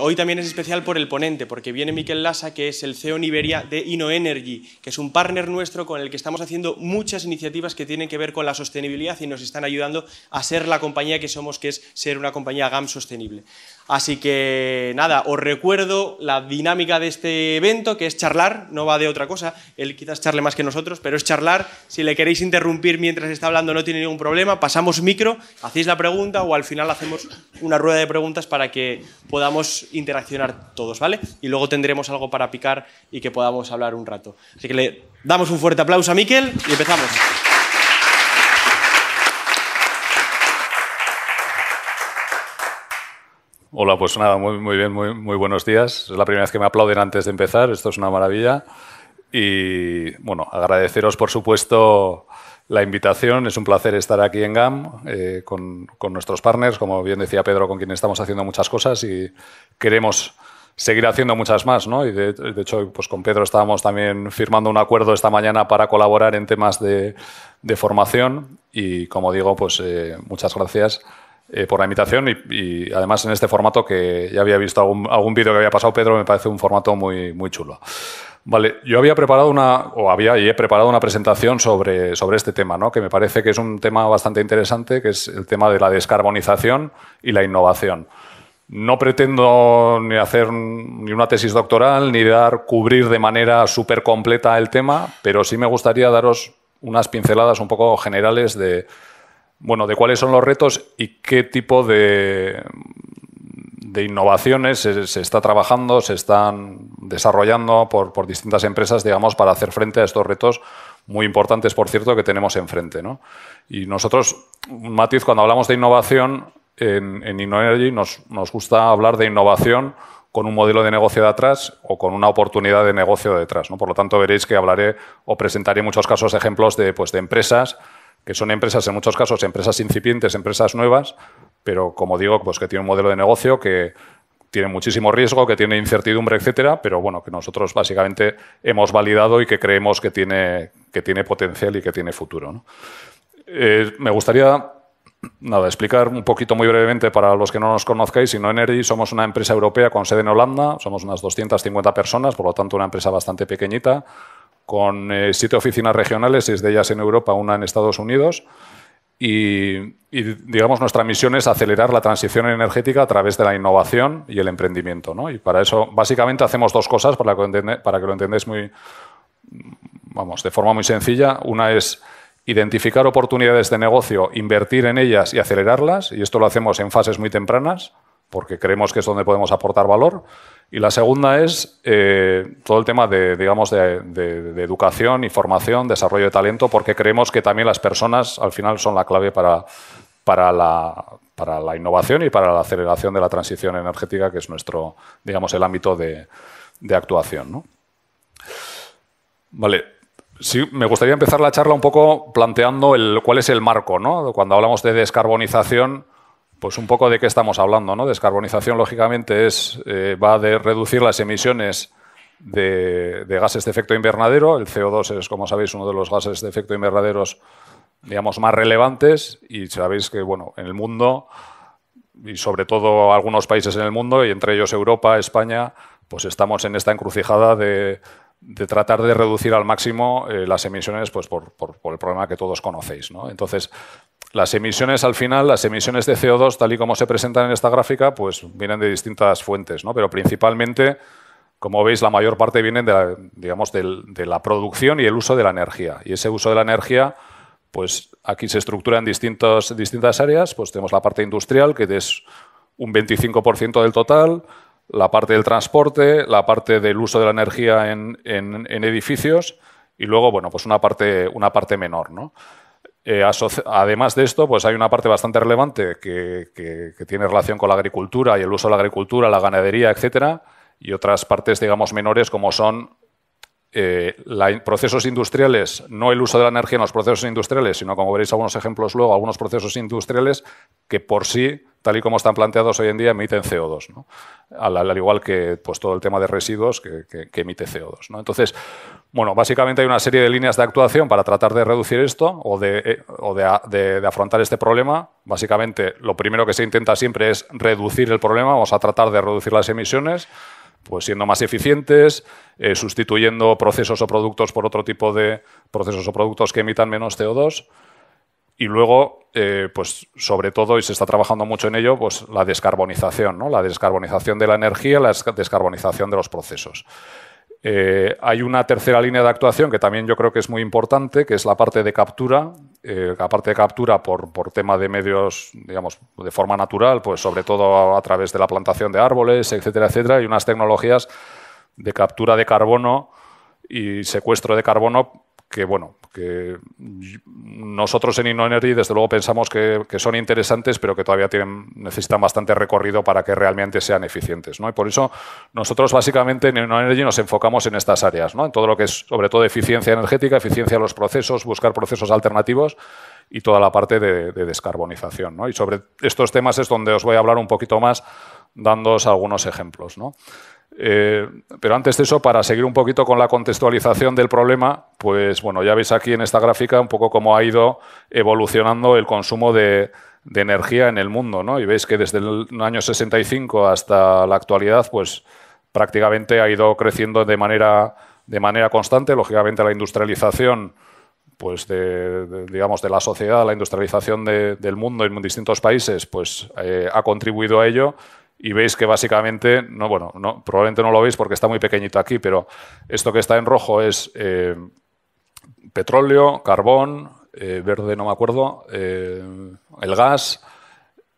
Hoy también es especial por el ponente, porque viene Miquel Lassa, que es el CEO en Iberia de InnoEnergy, que es un partner nuestro con el que estamos haciendo muchas iniciativas que tienen que ver con la sostenibilidad y nos están ayudando a ser la compañía que somos, que es ser una compañía GAM sostenible. Así que nada, os recuerdo la dinámica de este evento, que es charlar, no va de otra cosa, él quizás charle más que nosotros, pero es charlar, si le queréis interrumpir mientras está hablando no tiene ningún problema, pasamos micro, hacéis la pregunta o al final hacemos una rueda de preguntas para que podamos interaccionar todos, ¿vale? Y luego tendremos algo para picar y que podamos hablar un rato. Así que le damos un fuerte aplauso a Miquel y empezamos. Hola, pues nada, muy, muy bien, muy, muy, buenos días. Es la primera vez que me aplauden antes de empezar, esto es una maravilla. Y bueno, agradeceros por supuesto la invitación, es un placer estar aquí en GAM eh, con, con, nuestros partners, como bien decía Pedro, con quien estamos haciendo muchas cosas y queremos seguir haciendo muchas más. ¿no? Y de, hecho, pues con Pedro estábamos también firmando un acuerdo esta mañana para colaborar en temas de, de formación y como digo, pues eh, muchas gracias eh, por la invitación y, además en este formato que ya había visto algún, vídeo que había pasado Pedro, me parece un formato muy, muy chulo. Vale, yo había preparado una, o había y he preparado una presentación sobre, sobre este tema, ¿no? que me parece que es un tema bastante interesante, que es el tema de la descarbonización y la innovación. No pretendo ni hacer ni una tesis doctoral, ni dar, cubrir de manera súper completa el tema, pero sí me gustaría daros unas pinceladas un poco generales de, bueno, de cuáles son los retos y qué tipo de, innovaciones se, está trabajando, se están desarrollando por, distintas empresas, digamos, para hacer frente a estos retos muy importantes, por cierto, que tenemos enfrente. Y nosotros, Matiz, cuando hablamos de innovación en, InnoEnergy, nos, gusta hablar de innovación con un modelo de negocio de atrás o con una oportunidad de negocio de detrás. ¿no? Por lo tanto, veréis que hablaré o presentaré muchos casos, ejemplos de, pues, de empresas que son empresas, en muchos casos, empresas incipientes, empresas nuevas, pero como digo, pues que tiene un modelo de negocio que tiene muchísimo riesgo, que tiene incertidumbre, etcétera, pero bueno, que nosotros básicamente hemos validado y que creemos que tiene, que tiene potencial y que tiene futuro. Eh, me gustaría nada, explicar un poquito muy brevemente para los que no nos conozcáis, Sino Energy somos una empresa europea con sede en Holanda, somos unas 250 personas, por lo tanto una empresa bastante pequeñita con eh, siete oficinas regionales, seis de ellas en Europa, una en Estados Unidos. Y, digamos nuestra misión es acelerar la transición energética a través de la innovación y el emprendimiento. Y para eso básicamente hacemos dos cosas para que, para que lo entendáis muy, vamos, de forma muy sencilla. Una es identificar oportunidades de negocio, invertir en ellas y acelerarlas. Y esto lo hacemos en fases muy tempranas porque creemos que es donde podemos aportar valor. Y la segunda es eh, todo el tema de, digamos, de, educación y formación, desarrollo de talento, porque creemos que también las personas al final son la clave para, para, la, innovación y para la aceleración de la transición energética, que es nuestro, digamos, el ámbito de, de actuación. ¿no? Vale, Sí, me gustaría empezar la charla un poco planteando el, cuál es el marco, ¿no? Cuando hablamos de descarbonización, pues un poco de qué estamos hablando, ¿no? Descarbonización, lógicamente, es, eh, va de reducir las emisiones de, gases de efecto invernadero. El CO2 es, como sabéis, uno de los gases de efecto invernadero digamos, más relevantes. Y sabéis que, bueno, en el mundo, y sobre todo algunos países en el mundo, y entre ellos Europa, España, pues estamos en esta encrucijada de, tratar de reducir al máximo eh, las emisiones pues por, por, el problema que todos conocéis. ¿no? Entonces, las emisiones, al final, las emisiones de CO2, tal y como se presentan en esta gráfica, pues vienen de distintas fuentes, ¿no? pero principalmente, como veis, la mayor parte vienen de la, digamos, de la producción y el uso de la energía. Y ese uso de la energía, pues aquí se estructura en distintas áreas. Pues tenemos la parte industrial, que es un 25% del total, la parte del transporte, la parte del uso de la energía en, edificios y luego, bueno, pues una parte, una parte menor, ¿no? Eh, además de esto, pues hay una parte bastante relevante que, tiene relación con la agricultura y el uso de la agricultura, la ganadería, etcétera, y otras partes, digamos, menores como son eh, procesos industriales, no el uso de la energía en los procesos industriales, sino como veréis algunos ejemplos luego, algunos procesos industriales que por sí, tal y como están planteados hoy en día, emiten CO2, al, igual que pues, todo el tema de residuos que, emite CO2. ¿no? Entonces, bueno, básicamente hay una serie de líneas de actuación para tratar de reducir esto o, eh, de, afrontar este problema. Básicamente, lo primero que se intenta siempre es reducir el problema, vamos a tratar de reducir las emisiones, pues siendo más eficientes, eh, sustituyendo procesos o productos por otro tipo de procesos o productos que emitan menos CO2. Y luego, eh, pues sobre todo, y se está trabajando mucho en ello, pues la descarbonización, ¿no? La descarbonización de la energía, la descarbonización de los procesos. Eh, hay una tercera línea de actuación que también yo creo que es muy importante, que es la parte de captura. la eh, parte de captura por, tema de medios, digamos, de forma natural, pues sobre todo a, través de la plantación de árboles, etcétera, etcétera, y unas tecnologías de captura de carbono y secuestro de carbono que bueno, que nosotros en Innoenergy desde luego pensamos que, son interesantes, pero que todavía tienen, necesitan bastante recorrido para que realmente sean eficientes. ¿no? Y por eso nosotros básicamente en Innoenergy nos enfocamos en estas áreas, ¿no? en todo lo que es sobre todo eficiencia energética, eficiencia de los procesos, buscar procesos alternativos y toda la parte de, descarbonización. ¿no? Y sobre estos temas es donde os voy a hablar un poquito más, dándoos algunos ejemplos. ¿no? Eh, pero antes de eso, para seguir un poquito con la contextualización del problema, pues bueno, ya veis aquí en esta gráfica un poco cómo ha ido evolucionando el consumo de, energía en el mundo, ¿no? Y veis que desde el año 65 hasta la actualidad, pues prácticamente ha ido creciendo de manera, de manera constante. Lógicamente la industrialización pues de, digamos de la sociedad, la industrialización del mundo en distintos países, pues eh, ha contribuido a ello y veis que básicamente, no, bueno, no, probablemente no lo veis porque está muy pequeñito aquí, pero esto que está en rojo es eh, petróleo, carbón, eh, verde no me acuerdo, eh, el gas,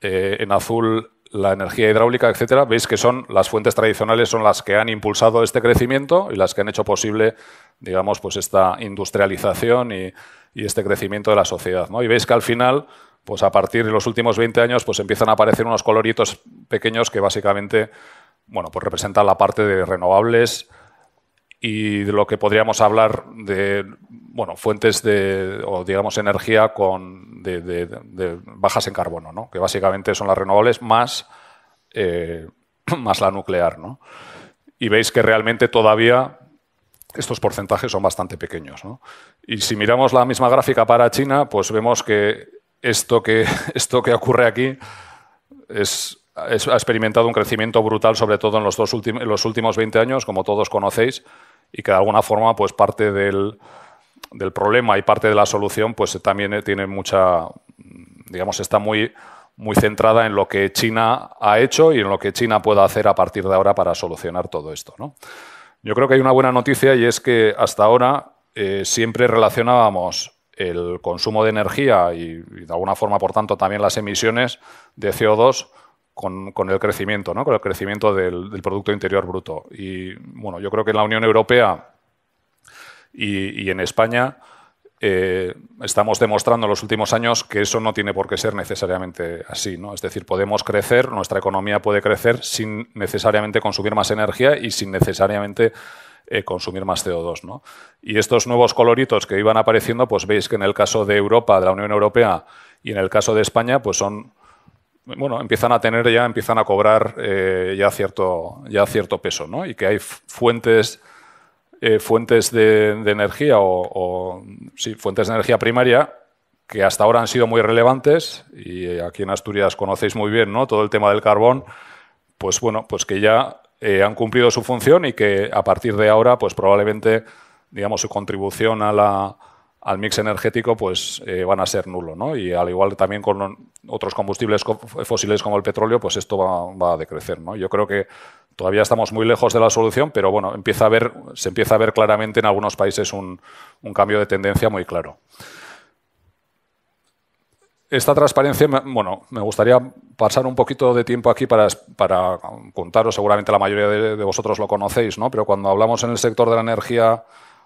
en azul la energía hidráulica, etcétera. Veis que son las fuentes tradicionales son las que han impulsado este crecimiento y las que han hecho posible, digamos, pues esta industrialización y, este crecimiento de la sociedad. ¿no? Y veis que al final pues a partir de los últimos 20 años pues empiezan a aparecer unos coloritos pequeños que básicamente bueno, pues representan la parte de renovables y de lo que podríamos hablar de bueno, fuentes de, digamos, energía con, bajas en carbono, ¿no? que básicamente son las renovables más, eh, más la nuclear. ¿no? Y veis que realmente todavía estos porcentajes son bastante pequeños. ¿no? Y si miramos la misma gráfica para China, pues vemos que esto que, esto que ocurre aquí es, ha experimentado un crecimiento brutal, sobre todo en los, dos últimos 20 años, como todos conocéis, y que de alguna forma pues, parte del, problema y parte de la solución pues, también tiene mucha, digamos, está muy, muy centrada en lo que China ha hecho y en lo que China pueda hacer a partir de ahora para solucionar todo esto. Yo creo que hay una buena noticia y es que hasta ahora eh, siempre relacionábamos el consumo de energía y, de alguna forma, por tanto, también las emisiones de CO2 con, el crecimiento, ¿no? con el crecimiento del, Producto Interior Bruto. Y bueno, yo creo que en la Unión Europea y, en España eh, estamos demostrando en los últimos años que eso no tiene por qué ser necesariamente así. ¿no? Es decir, podemos crecer, nuestra economía puede crecer sin necesariamente consumir más energía y sin necesariamente eh, consumir más CO2. ¿no? Y estos nuevos coloritos que iban apareciendo, pues veis que en el caso de Europa, de la Unión Europea y en el caso de España, pues son bueno, empiezan a tener ya, empiezan a cobrar eh, ya, cierto, ya cierto peso, ¿no? Y que hay fuentes, eh, fuentes de, energía o, o, sí, fuentes de energía primaria que hasta ahora han sido muy relevantes y aquí en Asturias conocéis muy bien, ¿no? Todo el tema del carbón, pues bueno, pues que ya eh, han cumplido su función y que a partir de ahora, pues probablemente, digamos, su contribución a la, al mix energético pues eh, van a ser nulo, ¿no? Y al igual también con otros combustibles fósiles como el petróleo, pues esto va, a decrecer, ¿no? Yo creo que todavía estamos muy lejos de la solución, pero bueno, empieza a ver, se empieza a ver claramente en algunos países un, un cambio de tendencia muy claro esta transparencia, bueno, me gustaría pasar un poquito de tiempo aquí para, para contaros, seguramente la mayoría de, vosotros lo conocéis, ¿no? pero cuando hablamos en el sector de la energía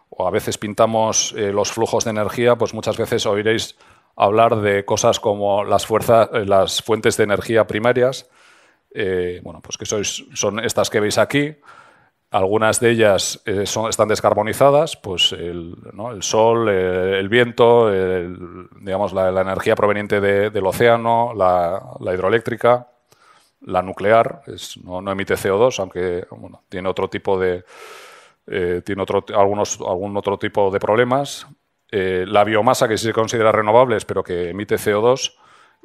o a veces pintamos eh, los flujos de energía, pues muchas veces oiréis hablar de cosas como las, fuerzas, eh, las fuentes de energía primarias, eh, bueno, pues que son estas que veis aquí, algunas de ellas eh, son, están descarbonizadas, pues el, sol, eh, el viento, digamos la, energía proveniente del océano, la, hidroeléctrica, la nuclear, no, emite CO2, aunque tiene otro tipo de eh, tiene otro, algunos, algún otro tipo de problemas. la biomasa, que sí se considera renovable, pero que emite CO2,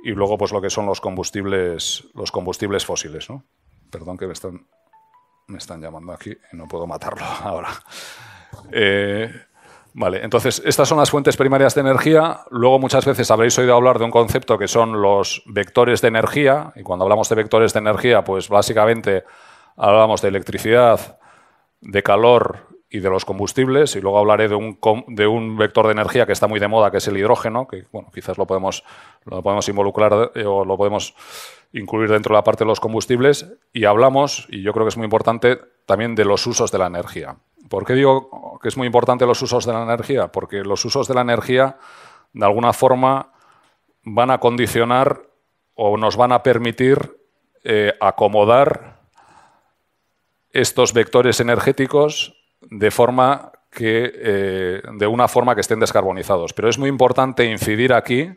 y luego pues lo que son los combustibles, los combustibles fósiles. ¿no? Perdón que me están me están llamando aquí y no puedo matarlo ahora. Eh, vale, entonces estas son las fuentes primarias de energía. Luego muchas veces habréis oído hablar de un concepto que son los vectores de energía. Y cuando hablamos de vectores de energía, pues básicamente hablamos de electricidad, de calor, y de los combustibles, y luego hablaré de un, de un vector de energía que está muy de moda, que es el hidrógeno, que bueno, quizás lo podemos, lo podemos involucrar eh, o lo podemos incluir dentro de la parte de los combustibles, y hablamos, y yo creo que es muy importante, también de los usos de la energía. ¿Por qué digo que es muy importante los usos de la energía? Porque los usos de la energía, de alguna forma, van a condicionar o nos van a permitir eh, acomodar estos vectores energéticos de forma que eh, de una forma que estén descarbonizados. Pero es muy importante incidir aquí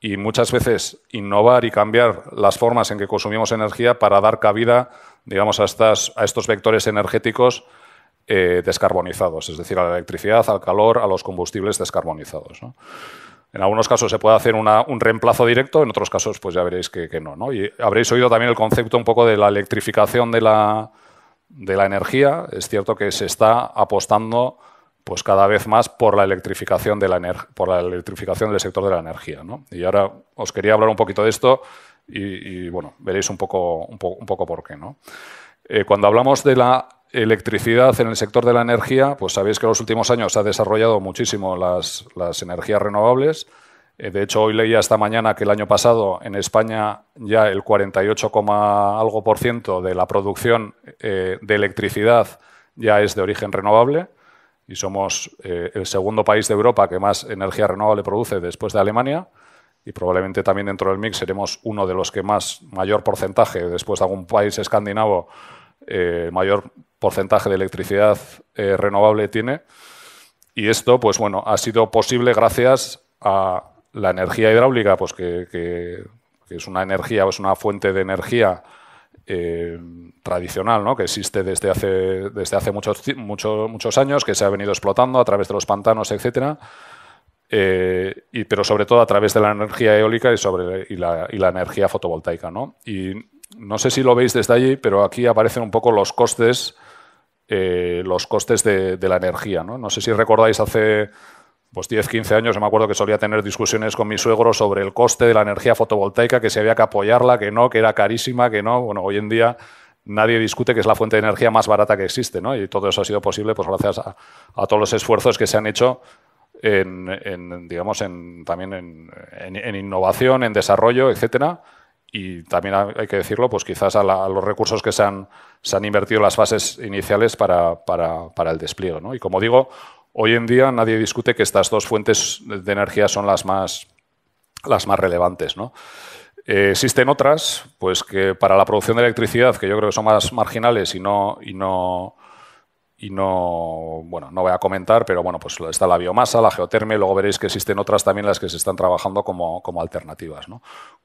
y muchas veces innovar y cambiar las formas en que consumimos energía para dar cabida, digamos, a, estas, a estos vectores energéticos eh, descarbonizados, es decir, a la electricidad, al calor, a los combustibles descarbonizados. En algunos casos se puede hacer un reemplazo directo, en otros casos pues ya veréis que, no, no, Y habréis oído también el concepto un poco de la electrificación de la, de la energía, es cierto que se está apostando pues cada vez más por la electrificación, por la electrificación del sector de la energía. Y ahora os quería hablar un poquito de esto y, bueno, veréis un poco, un, poco por qué. ¿no? Eh, cuando hablamos de la electricidad en el sector de la energía, pues sabéis que en los últimos años se ha desarrollado muchísimo las energías renovables, eh, de hecho, hoy leía esta mañana que el año pasado en España ya el 48, algo por ciento de la producción eh, de electricidad ya es de origen renovable y somos eh, el segundo país de Europa que más energía renovable produce después de Alemania y probablemente también dentro del mix seremos uno de los que más mayor porcentaje, después de algún país escandinavo, mayor porcentaje de electricidad renovable tiene. Y esto, pues bueno, ha sido posible gracias a la energía hidráulica, pues que, es una energía, es una fuente de energía eh, tradicional, ¿no? que existe desde hace, desde hace muchos, muchos, muchos años, que se ha venido explotando a través de los pantanos, etcétera, eh, y, pero sobre todo a través de la energía eólica y, sobre, la, energía fotovoltaica. ¿no? Y no sé si lo veis desde allí, pero aquí aparecen un poco los costes, eh, los costes de, de la energía. ¿no? no sé si recordáis hace pues 10, 15 años, yo me acuerdo que solía tener discusiones con mi suegro sobre el coste de la energía fotovoltaica, que si había que apoyarla, que no, que era carísima, que no. Bueno, hoy en día nadie discute que es la fuente de energía más barata que existe, ¿no? Y todo eso ha sido posible pues gracias a, todos los esfuerzos que se han hecho en, digamos, también en, innovación, en desarrollo, etcétera. Y también hay que decirlo, pues quizás a, los recursos que se han, invertido en las fases iniciales para, para el despliegue. ¿no? Y como digo, Hoy en día nadie discute que estas dos fuentes de energía son las más, las más relevantes. ¿no? Eh, existen otras, pues que para la producción de electricidad, que yo creo que son más marginales y no, y no, y no, bueno, no voy a comentar, pero bueno, pues está la biomasa, la geotermia, luego veréis que existen otras también las que se están trabajando como, como alternativas.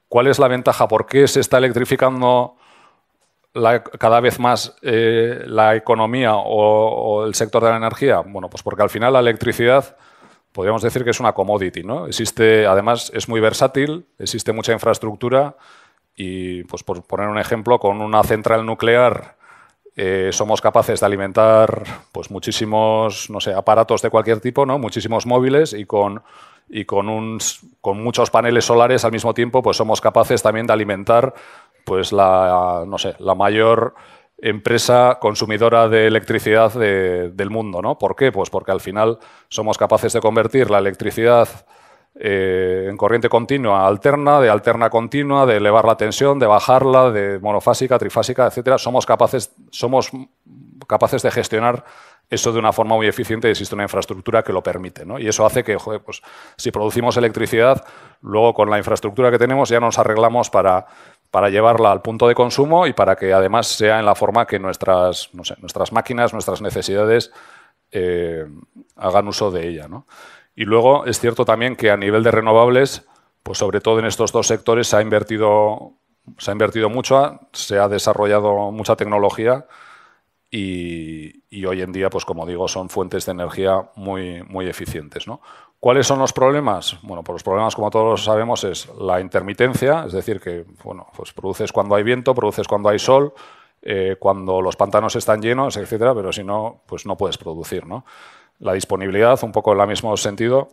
¿Cuál es la ventaja? ¿Por qué se está electrificando cada vez más eh, la economía o, el sector de la energía? Bueno, pues porque al final la electricidad podríamos decir que es una commodity, ¿no? Existe, además, es muy versátil, existe mucha infraestructura y, pues por poner un ejemplo, con una central nuclear eh, somos capaces de alimentar pues muchísimos, no sé, aparatos de cualquier tipo, ¿no? Muchísimos móviles y con y con, un, con muchos paneles solares al mismo tiempo, pues somos capaces también de alimentar pues la, no sé, la mayor empresa consumidora de electricidad del mundo, ¿no? ¿Por qué? Pues porque al final somos capaces de convertir la electricidad eh, en corriente continua alterna, de alterna continua, de elevar la tensión, de bajarla, de monofásica, trifásica, etcétera. Somos capaces, somos capaces de gestionar eso de una forma muy eficiente y existe una infraestructura que lo permite. Y eso hace que, pues, si producimos electricidad, luego con la infraestructura que tenemos ya nos arreglamos para para llevarla al punto de consumo y para que además sea en la forma que nuestras, nuestras máquinas, nuestras necesidades eh, hagan uso de ella. ¿no? Y luego es cierto también que a nivel de renovables, pues sobre todo en estos dos sectores se ha invertido, se ha invertido mucho, se ha desarrollado mucha tecnología y, hoy en día, pues como digo, son fuentes de energía muy, muy eficientes. ¿no? ¿Cuáles son los problemas? Bueno, pues los problemas, como todos sabemos, es la intermitencia, es decir, que bueno, pues produces cuando hay viento, produces cuando hay sol, eh, cuando los pantanos están llenos, etcétera, pero si no, pues no puedes producir, ¿no? La disponibilidad, un poco en el mismo sentido.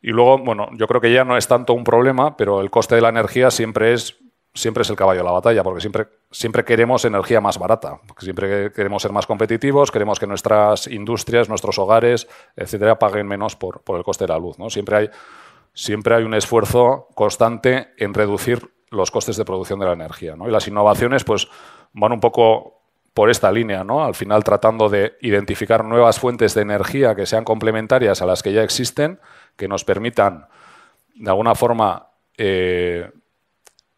Y luego, bueno, yo creo que ya no es tanto un problema, pero el coste de la energía siempre es siempre es el caballo de la batalla, porque siempre, siempre queremos energía más barata, porque siempre queremos ser más competitivos, queremos que nuestras industrias, nuestros hogares, etcétera, paguen menos por, el coste de la luz. ¿no? Siempre, hay, siempre hay un esfuerzo constante en reducir los costes de producción de la energía. Y las innovaciones pues, van un poco por esta línea, ¿no? al final tratando de identificar nuevas fuentes de energía que sean complementarias a las que ya existen, que nos permitan de alguna forma eh,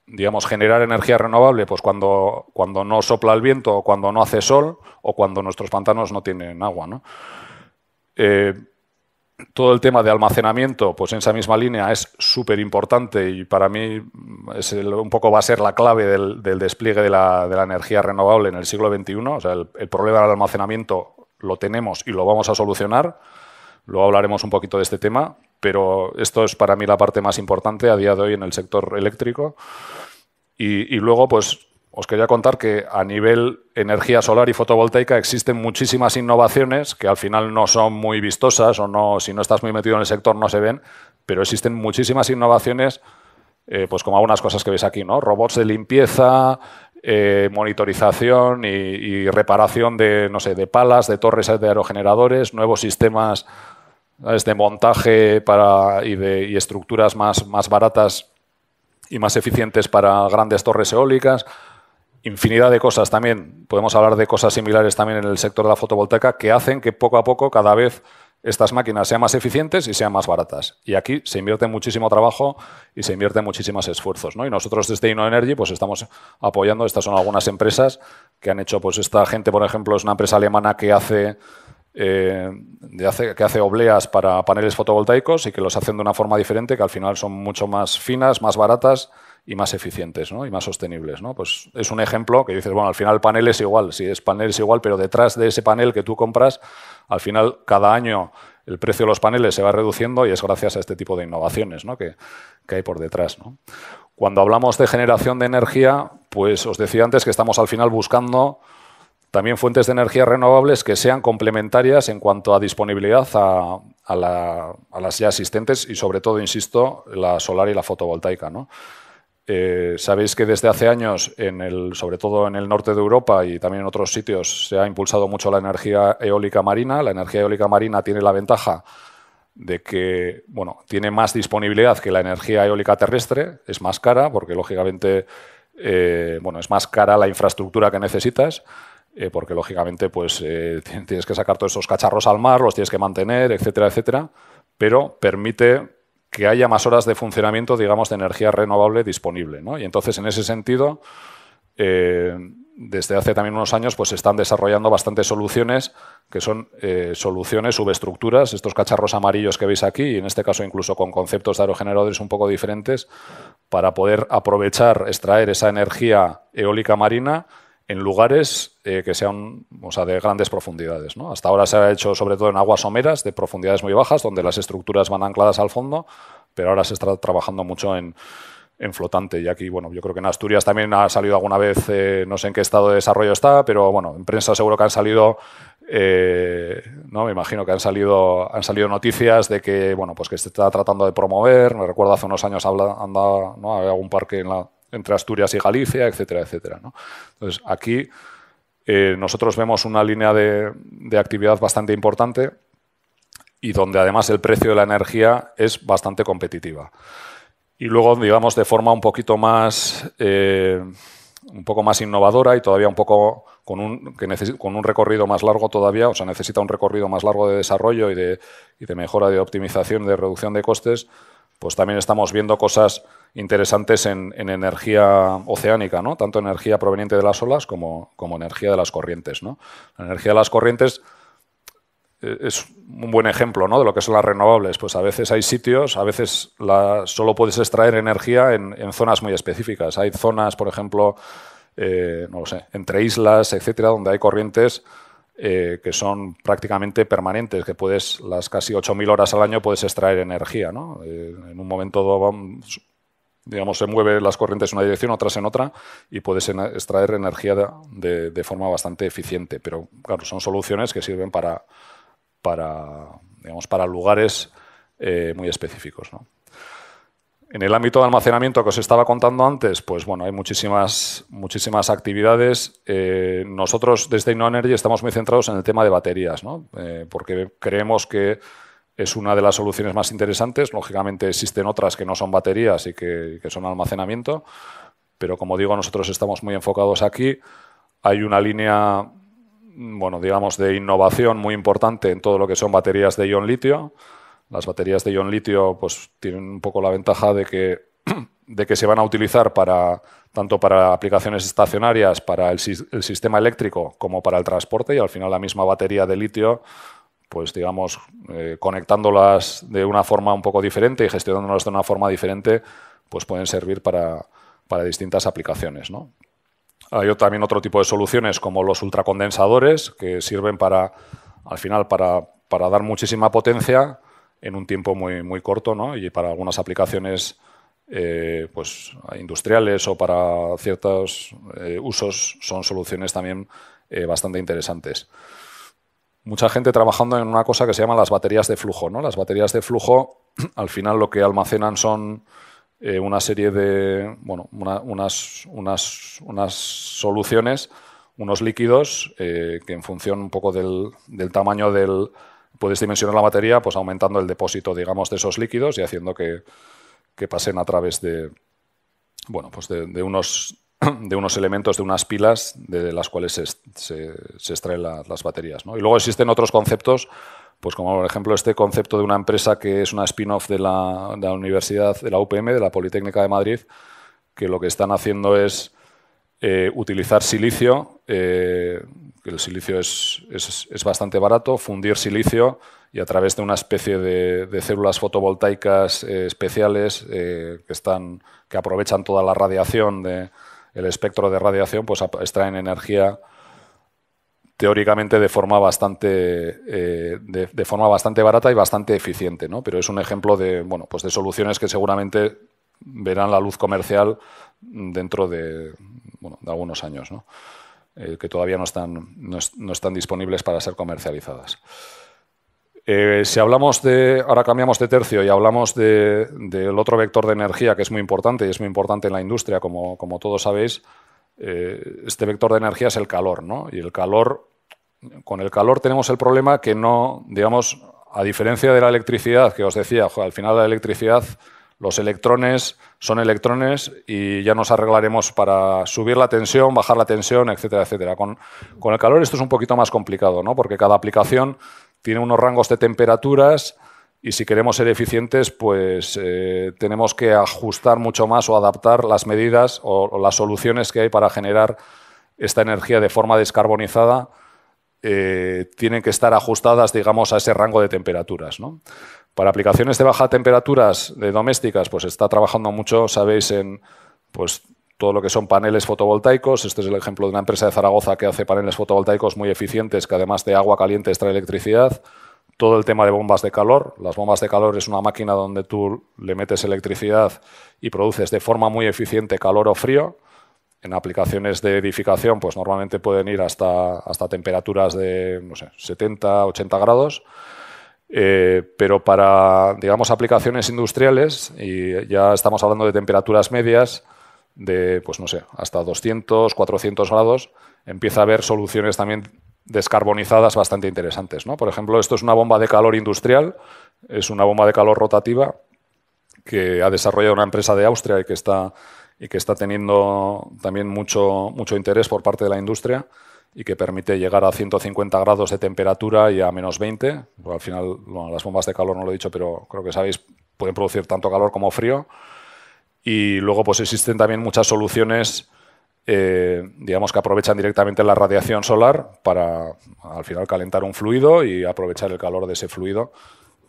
digamos, generar energía renovable pues cuando, cuando no sopla el viento o cuando no hace sol o cuando nuestros pantanos no tienen agua. Eh, todo el tema de almacenamiento, pues en esa misma línea es súper importante y para mí es un poco va a ser la clave del, despliegue de la, energía renovable en el siglo XXI. el, el, problema del almacenamiento lo tenemos y lo vamos a solucionar. Luego hablaremos un poquito de este tema, pero esto es para mí la parte más importante a día de hoy en el sector eléctrico. Y, luego, pues os quería contar que a nivel energía solar y fotovoltaica existen muchísimas innovaciones que al final no son muy vistosas o no, si no estás muy metido en el sector no se ven, pero existen muchísimas innovaciones, eh, pues como algunas cosas que veis aquí, ¿no? Robots de limpieza, eh, monitorización y, y, reparación de, no sé, de palas, de torres de aerogeneradores, nuevos sistemas de montaje para, y, de, estructuras más, más baratas y más eficientes para grandes torres eólicas infinidad de cosas también, podemos hablar de cosas similares también en el sector de la fotovoltaica, que hacen que poco a poco cada vez estas máquinas sean más eficientes y sean más baratas. Y aquí se invierte muchísimo trabajo y se invierten muchísimos esfuerzos. ¿no? Y nosotros desde InnoEnergy pues estamos apoyando, estas son algunas empresas que han hecho, pues esta gente, por ejemplo, es una empresa alemana que hace eh, que hace obleas para paneles fotovoltaicos y que los hacen de una forma diferente, que al final son mucho más finas, más baratas y más eficientes y más sostenibles. ¿no? Pues es un ejemplo que dices, bueno, al final el panel es igual, sí, es panel es igual, pero detrás de ese panel que tú compras, al final cada año el precio de los paneles se va reduciendo y es gracias a este tipo de innovaciones que, hay por detrás. Cuando hablamos de generación de energía, pues os decía antes que estamos al final buscando también fuentes de energía renovables que sean complementarias en cuanto a disponibilidad a, las ya existentes y sobre todo, insisto, la solar y la fotovoltaica. ¿no? Eh, sabéis que desde hace años, en el, sobre todo en el norte de Europa y también en otros sitios, se ha impulsado mucho la energía eólica marina. La energía eólica marina tiene la ventaja de que bueno, tiene más disponibilidad que la energía eólica terrestre, es más cara, porque lógicamente eh, bueno, es más cara la infraestructura que necesitas. Eh, porque lógicamente pues, eh, tienes que sacar todos esos cacharros al mar, los tienes que mantener, etcétera, etcétera, pero permite que haya más horas de funcionamiento, digamos, de energía renovable disponible. Y entonces, en ese sentido, eh, desde hace también unos años, pues se están desarrollando bastantes soluciones que son soluciones, subestructuras, estos cacharros amarillos que veis aquí, y en este caso incluso con conceptos de aerogeneradores un poco diferentes, para poder aprovechar, extraer esa energía eólica marina en lugares eh, que sean o sea, de grandes profundidades. ¿no? Hasta ahora se ha hecho sobre todo en aguas someras, de profundidades muy bajas, donde las estructuras van ancladas al fondo, pero ahora se está trabajando mucho en, en flotante. Y aquí, bueno, yo creo que en Asturias también ha salido alguna vez, eh, no sé en qué estado de desarrollo está, pero bueno, en prensa seguro que han salido eh, no me imagino que han salido han salido noticias de que bueno pues que se está tratando de promover me recuerdo hace unos años habla, ¿no? había algún parque en la entre Asturias y Galicia, etcétera, etcétera. Entonces, aquí eh, nosotros vemos una línea de, actividad bastante importante y donde además el precio de la energía es bastante competitiva. Y luego, digamos, de forma un poquito más, eh, un poco más innovadora y todavía un poco con un, con un recorrido más largo todavía, o sea, necesita un recorrido más largo de desarrollo y de, y de mejora, de optimización, de reducción de costes, pues también estamos viendo cosas interesantes en, energía oceánica, ¿no? tanto energía proveniente de las olas como, como energía de las corrientes. La energía de las corrientes eh, es un buen ejemplo ¿no? de lo que son las renovables. Pues a veces hay sitios, a veces solo puedes extraer energía en, zonas muy específicas. Hay zonas, por ejemplo, eh, no lo sé, entre islas, etcétera, donde hay corrientes eh, que son prácticamente permanentes, que puedes, las casi 8.000 horas al año puedes extraer energía. ¿no? en un momento digamos, se mueven las corrientes en una dirección, otras en otra, y puedes extraer energía de, forma bastante eficiente. Pero, claro, son soluciones que sirven para, para, para lugares eh, muy específicos. En el ámbito de almacenamiento que os estaba contando antes, pues bueno, hay muchísimas, muchísimas actividades. Eh, nosotros desde InnoEnergy estamos muy centrados en el tema de baterías, ¿no? Eh, porque creemos que es una de las soluciones más interesantes. Lógicamente existen otras que no son baterías y que, son almacenamiento, pero como digo, nosotros estamos muy enfocados aquí. Hay una línea, bueno, digamos, de innovación muy importante en todo lo que son baterías de ion litio. Las baterías de ion litio pues, tienen un poco la ventaja de que, de que se van a utilizar para, tanto para aplicaciones estacionarias, para el sistema eléctrico, como para el transporte, y al final la misma batería de litio pues digamos, eh, conectándolas de una forma un poco diferente y gestionándolas de una forma diferente, pues pueden servir para, distintas aplicaciones. ¿no? Hay también otro tipo de soluciones como los ultracondensadores, que sirven para, al final, para, dar muchísima potencia en un tiempo muy, muy corto ¿no? y para algunas aplicaciones eh, pues, industriales o para ciertos eh, usos son soluciones también bastante interesantes mucha gente trabajando en una cosa que se llama las baterías de flujo. ¿no? Las baterías de flujo, al final lo que almacenan son eh, una serie de, bueno, unas, unas, unas, soluciones, unos líquidos eh, que en función un poco del, del, tamaño del... Puedes dimensionar la batería pues aumentando el depósito, digamos, de esos líquidos y haciendo que, que pasen a través de, bueno, pues de, de unos de unos elementos de unas pilas de las cuales se, extraen las baterías. Y luego existen otros conceptos, pues como por ejemplo este concepto de una empresa que es una spin-off de la, Universidad, de la UPM, de la Politécnica de Madrid, que lo que están haciendo es eh, utilizar silicio, eh, que el silicio es, bastante barato, fundir silicio y a través de una especie de, células fotovoltaicas eh, especiales que, están, que aprovechan toda la radiación de, el espectro de radiación, pues extraen energía teóricamente de forma bastante eh, de, forma bastante barata y bastante eficiente, ¿no? Pero es un ejemplo de bueno, pues de soluciones que seguramente verán la luz comercial dentro de, algunos años, eh, que todavía no están, no están disponibles para ser comercializadas. Eh, si hablamos de, ahora cambiamos de tercio y hablamos del otro vector de energía que es muy importante y es muy importante en la industria, como, todos sabéis, eh, este vector de energía es el calor, ¿no? Y el calor, con el calor tenemos el problema que no, digamos, a diferencia de la electricidad, que os decía, al final la electricidad, los electrones son electrones y ya nos arreglaremos para subir la tensión, bajar la tensión, etcétera, etcétera. Con, con el calor esto es un poquito más complicado, ¿no? Porque cada aplicación tiene unos rangos de temperaturas y si queremos ser eficientes, pues eh, tenemos que ajustar mucho más o adaptar las medidas o, las soluciones que hay para generar esta energía de forma descarbonizada. Eh, tienen que estar ajustadas, digamos, a ese rango de temperaturas. Para aplicaciones de baja temperaturas de domésticas, pues está trabajando mucho, sabéis, en pues todo lo que son paneles fotovoltaicos. Este es el ejemplo de una empresa de Zaragoza que hace paneles fotovoltaicos muy eficientes, que además de agua caliente extrae electricidad. Todo el tema de bombas de calor. Las bombas de calor es una máquina donde tú le metes electricidad y produces de forma muy eficiente calor o frío. En aplicaciones de edificación, pues normalmente pueden ir hasta, hasta temperaturas de no sé, 70, 80 grados. Eh, pero para, digamos, aplicaciones industriales, y ya estamos hablando de temperaturas medias, de, pues no sé, hasta 200, 400 grados, empieza a haber soluciones también descarbonizadas bastante interesantes. ¿no? Por ejemplo, esto es una bomba de calor industrial, es una bomba de calor rotativa que ha desarrollado una empresa de Austria y que está, y que está teniendo también mucho, mucho interés por parte de la industria y que permite llegar a 150 grados de temperatura y a menos 20. al final, las bombas de calor no lo he dicho, pero creo que sabéis, pueden producir tanto calor como frío. Y luego pues existen también muchas soluciones, eh, digamos, que aprovechan directamente la radiación solar para al final calentar un fluido y aprovechar el calor de ese fluido.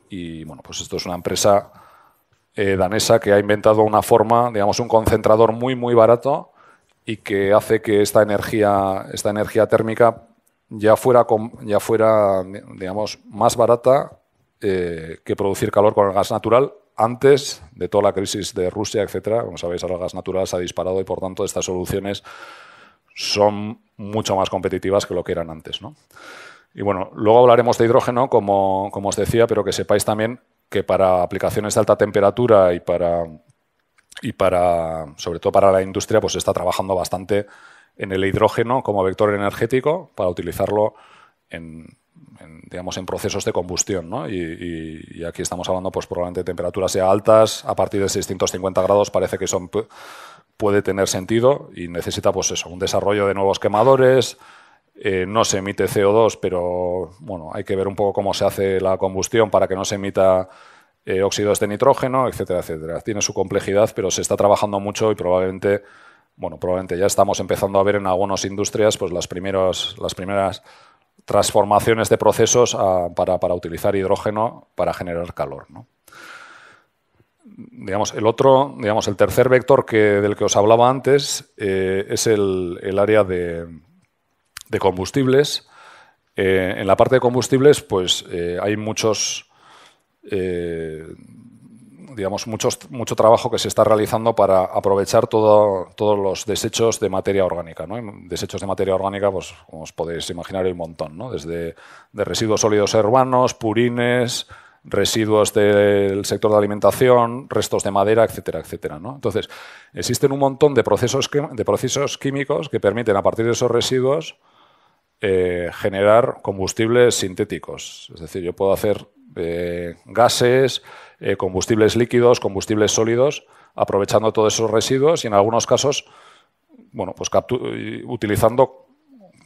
Y bueno, pues esto es una empresa eh, danesa que ha inventado una forma, digamos, un concentrador muy, muy barato y que hace que esta energía, esta energía térmica ya fuera, ya fuera, digamos, más barata eh, que producir calor con el gas natural antes de toda la crisis de Rusia, etcétera. Como sabéis, ahora el gas natural se ha disparado y, por tanto, estas soluciones son mucho más competitivas que lo que eran antes. Y bueno, luego hablaremos de hidrógeno, como, os decía, pero que sepáis también que para aplicaciones de alta temperatura y para, y para sobre todo para la industria, pues se está trabajando bastante en el hidrógeno como vector energético para utilizarlo en, digamos, en procesos de combustión. ¿no? Y, aquí estamos hablando pues, probablemente temperaturas ya altas, a partir de 650 grados parece que son, puede tener sentido y necesita pues, eso, un desarrollo de nuevos quemadores. Eh, no se emite CO2, pero bueno, hay que ver un poco cómo se hace la combustión para que no se emita eh, óxidos de nitrógeno, etcétera, etcétera. Tiene su complejidad, pero se está trabajando mucho y probablemente bueno, probablemente ya estamos empezando a ver en algunas industrias pues las primeras, las primeras transformaciones de procesos ah, para, utilizar hidrógeno para generar calor. Digamos, el otro, digamos, el tercer vector que, del que os hablaba antes eh, es el, área de, combustibles. Eh, en la parte de combustibles, pues eh, hay muchos digamos, muchos, mucho trabajo que se está realizando para aprovechar todos los desechos de materia orgánica. ¿no? Desechos de materia orgánica, pues, como os podéis imaginar, hay un montón, ¿no? desde de residuos sólidos urbanos, purines, residuos del sector de alimentación, restos de madera, etcétera, etcétera. Entonces, existen un montón de procesos, de procesos químicos que permiten, a partir de esos residuos, eh, generar combustibles sintéticos. Es decir, yo puedo hacer eh, gases, eh, combustibles líquidos, combustibles sólidos, aprovechando todos esos residuos y en algunos casos, bueno, pues utilizando,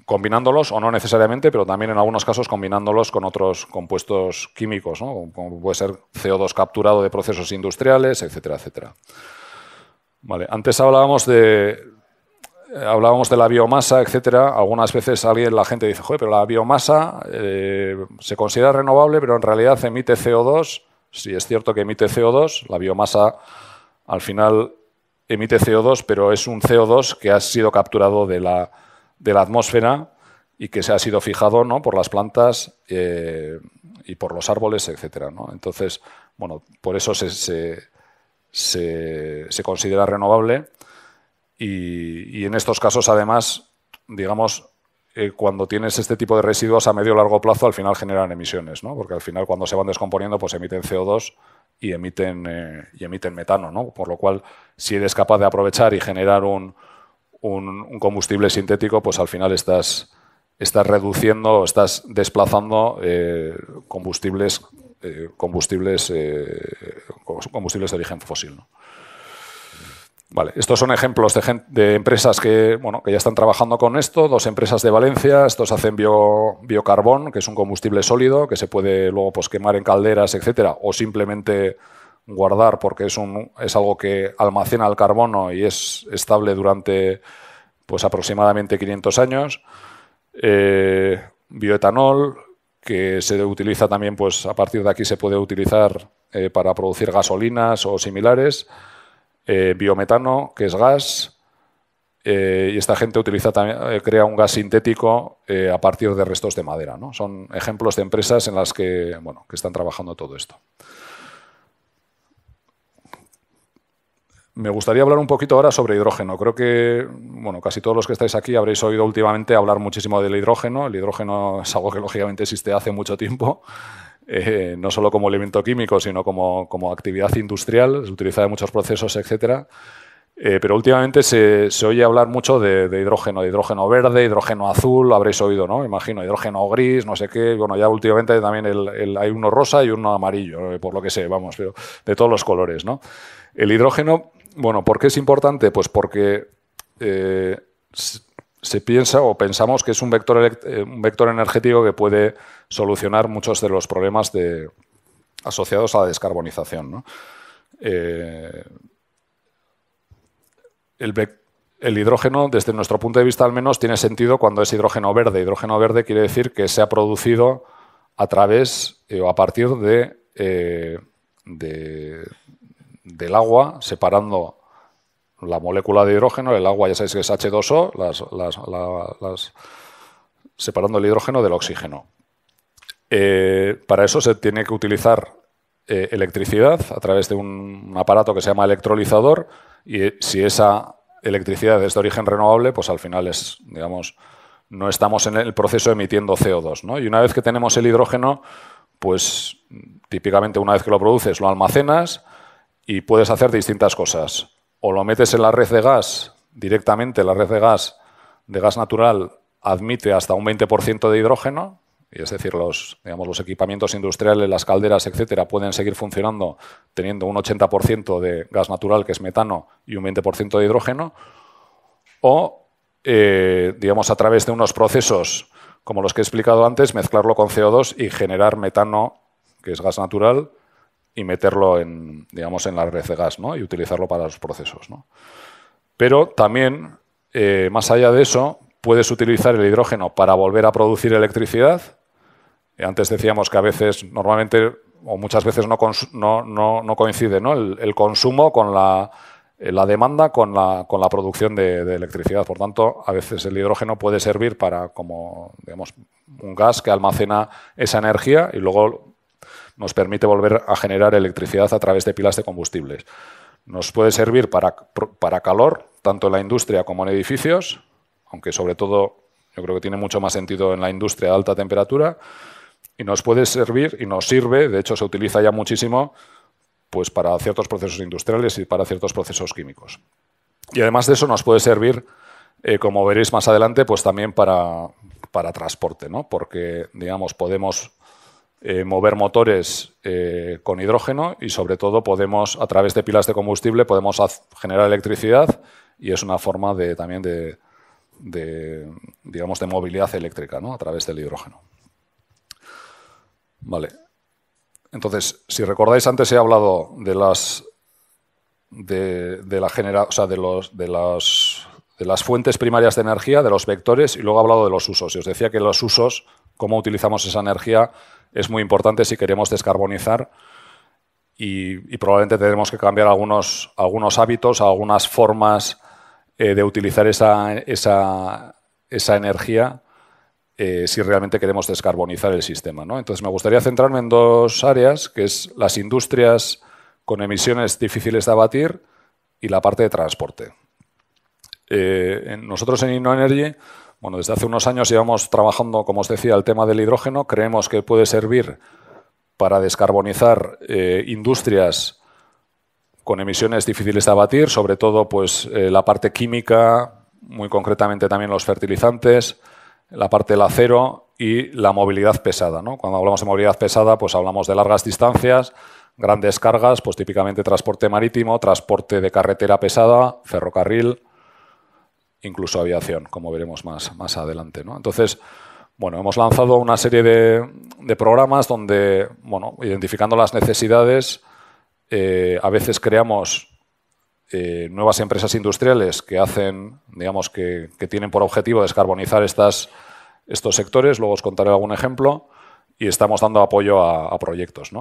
combinándolos o no necesariamente, pero también en algunos casos combinándolos con otros compuestos químicos, como puede ser CO2 capturado de procesos industriales, etcétera, etcétera. Vale. Antes hablábamos de, eh, hablábamos de la biomasa, etcétera, algunas veces alguien, la gente dice, pero la biomasa eh, se considera renovable, pero en realidad emite CO2 Sí, es cierto que emite CO2, la biomasa al final emite CO2, pero es un CO2 que ha sido capturado de la, atmósfera y que se ha sido fijado ¿no? por las plantas eh, y por los árboles, etc. Entonces, bueno, por eso se, considera renovable y, en estos casos, además, digamos, eh, cuando tienes este tipo de residuos a medio o largo plazo, al final generan emisiones, ¿no? Porque al final cuando se van descomponiendo, pues emiten CO2 y emiten, eh, y emiten metano, ¿no? Por lo cual, si eres capaz de aprovechar y generar un, un, combustible sintético, pues al final estás, estás reduciendo, estás desplazando eh, combustibles, combustibles, combustibles de origen fósil, ¿no? estos son ejemplos de, empresas que, ya están trabajando con esto, dos empresas de Valencia, estos hacen biocarbón, que es un combustible sólido que se puede luego pues, quemar en calderas, etcétera, o simplemente guardar porque es, algo que almacena el carbono y es estable durante pues, aproximadamente 500 años. Eh, bioetanol, que se utiliza también, pues a partir de aquí se puede utilizar eh, para producir gasolinas o similares. Eh, biometano, que es gas, eh, y esta gente utiliza eh, crea un gas sintético a partir de restos de madera. ¿no? Son ejemplos de empresas en las que, están trabajando todo esto. Me gustaría hablar un poquito ahora sobre hidrógeno. Creo que bueno, casi todos los que estáis aquí habréis oído últimamente hablar muchísimo del hidrógeno. El hidrógeno es algo que lógicamente existe hace mucho tiempo eh, no solo como elemento químico, sino como, actividad industrial, se utiliza en muchos procesos, etc. Eh, pero últimamente se, oye hablar mucho de, hidrógeno, de hidrógeno verde, hidrógeno azul, habréis oído, ¿no? Imagino, hidrógeno gris, no sé qué. Bueno, ya últimamente también el, hay uno rosa y uno amarillo, eh, por lo que sé, vamos, pero de todos los colores, ¿no? El hidrógeno, bueno, ¿por qué es importante? Pues porque se piensa o pensamos que es un vector, eh, un vector energético que puede solucionar muchos de los problemas asociados a la descarbonización. Eh, el, hidrógeno, desde nuestro punto de vista al menos, tiene sentido cuando es hidrógeno verde. Hidrógeno verde quiere decir que se ha producido a través eh, o a partir del agua, separando la molécula de hidrógeno, el agua ya sabéis que es H2O, las, separando el hidrógeno del oxígeno. Eh, para eso se tiene que utilizar eh, electricidad a través de un, aparato que se llama electrolizador y eh, si esa electricidad es de origen renovable, pues al final es, digamos, no estamos en el proceso emitiendo CO2. Y una vez que tenemos el hidrógeno, pues típicamente una vez que lo produces lo almacenas y puedes hacer distintas cosas o lo metes en la red de gas directamente, la red de gas de gas natural admite hasta un 20% de hidrógeno, y es decir, los, digamos, los equipamientos industriales, las calderas, etcétera, pueden seguir funcionando teniendo un 80% de gas natural, que es metano, y un 20% de hidrógeno, o, eh, digamos, a través de unos procesos como los que he explicado antes, mezclarlo con CO2 y generar metano, que es gas natural, y meterlo en, digamos, en la red de gas ¿no? y utilizarlo para los procesos. ¿no? Pero también, eh, más allá de eso, puedes utilizar el hidrógeno para volver a producir electricidad. Antes decíamos que a veces, normalmente o muchas veces no, no, coincide El, consumo con la, eh, la demanda, con la, con la producción de, electricidad. Por tanto, a veces el hidrógeno puede servir para como digamos, un gas que almacena esa energía y luego nos permite volver a generar electricidad a través de pilas de combustibles. Nos puede servir para, para calor, tanto en la industria como en edificios, aunque sobre todo yo creo que tiene mucho más sentido en la industria de alta temperatura, y nos puede servir y nos sirve, de hecho se utiliza ya muchísimo, pues para ciertos procesos industriales y para ciertos procesos químicos. Y además de eso nos puede servir, eh, como veréis más adelante, pues también para, para transporte, ¿no? porque digamos, podemos eh, mover motores eh, con hidrógeno y sobre todo podemos, a través de pilas de combustible, podemos generar electricidad y es una forma de, también de, digamos, de movilidad eléctrica ¿no? a través del hidrógeno. Vale. Entonces, si recordáis, antes he hablado de las de, la genera, o sea, de, los, de, las, de las fuentes primarias de energía, de los vectores, y luego he hablado de los usos. Y os decía que los usos, cómo utilizamos esa energía, es muy importante si queremos descarbonizar y, probablemente tendremos que cambiar algunos, algunos hábitos, algunas formas eh, de utilizar esa, energía eh, si realmente queremos descarbonizar el sistema. Entonces me gustaría centrarme en dos áreas, que es las industrias con emisiones difíciles de abatir y la parte de transporte. Eh, nosotros en InnoEnergy bueno, desde hace unos años llevamos trabajando, como os decía, el tema del hidrógeno. Creemos que puede servir para descarbonizar eh, industrias con emisiones difíciles de abatir, sobre todo pues, eh, la parte química, muy concretamente también los fertilizantes, la parte del acero y la movilidad pesada. Cuando hablamos de movilidad pesada, pues hablamos de largas distancias, grandes cargas, pues típicamente transporte marítimo, transporte de carretera pesada, ferrocarril, incluso aviación, como veremos más, más adelante. ¿no? Entonces, bueno, hemos lanzado una serie de, programas donde, bueno, identificando las necesidades, eh, a veces creamos eh, nuevas empresas industriales que hacen, digamos, que, tienen por objetivo descarbonizar estas, estos sectores, luego os contaré algún ejemplo, y estamos dando apoyo a, proyectos.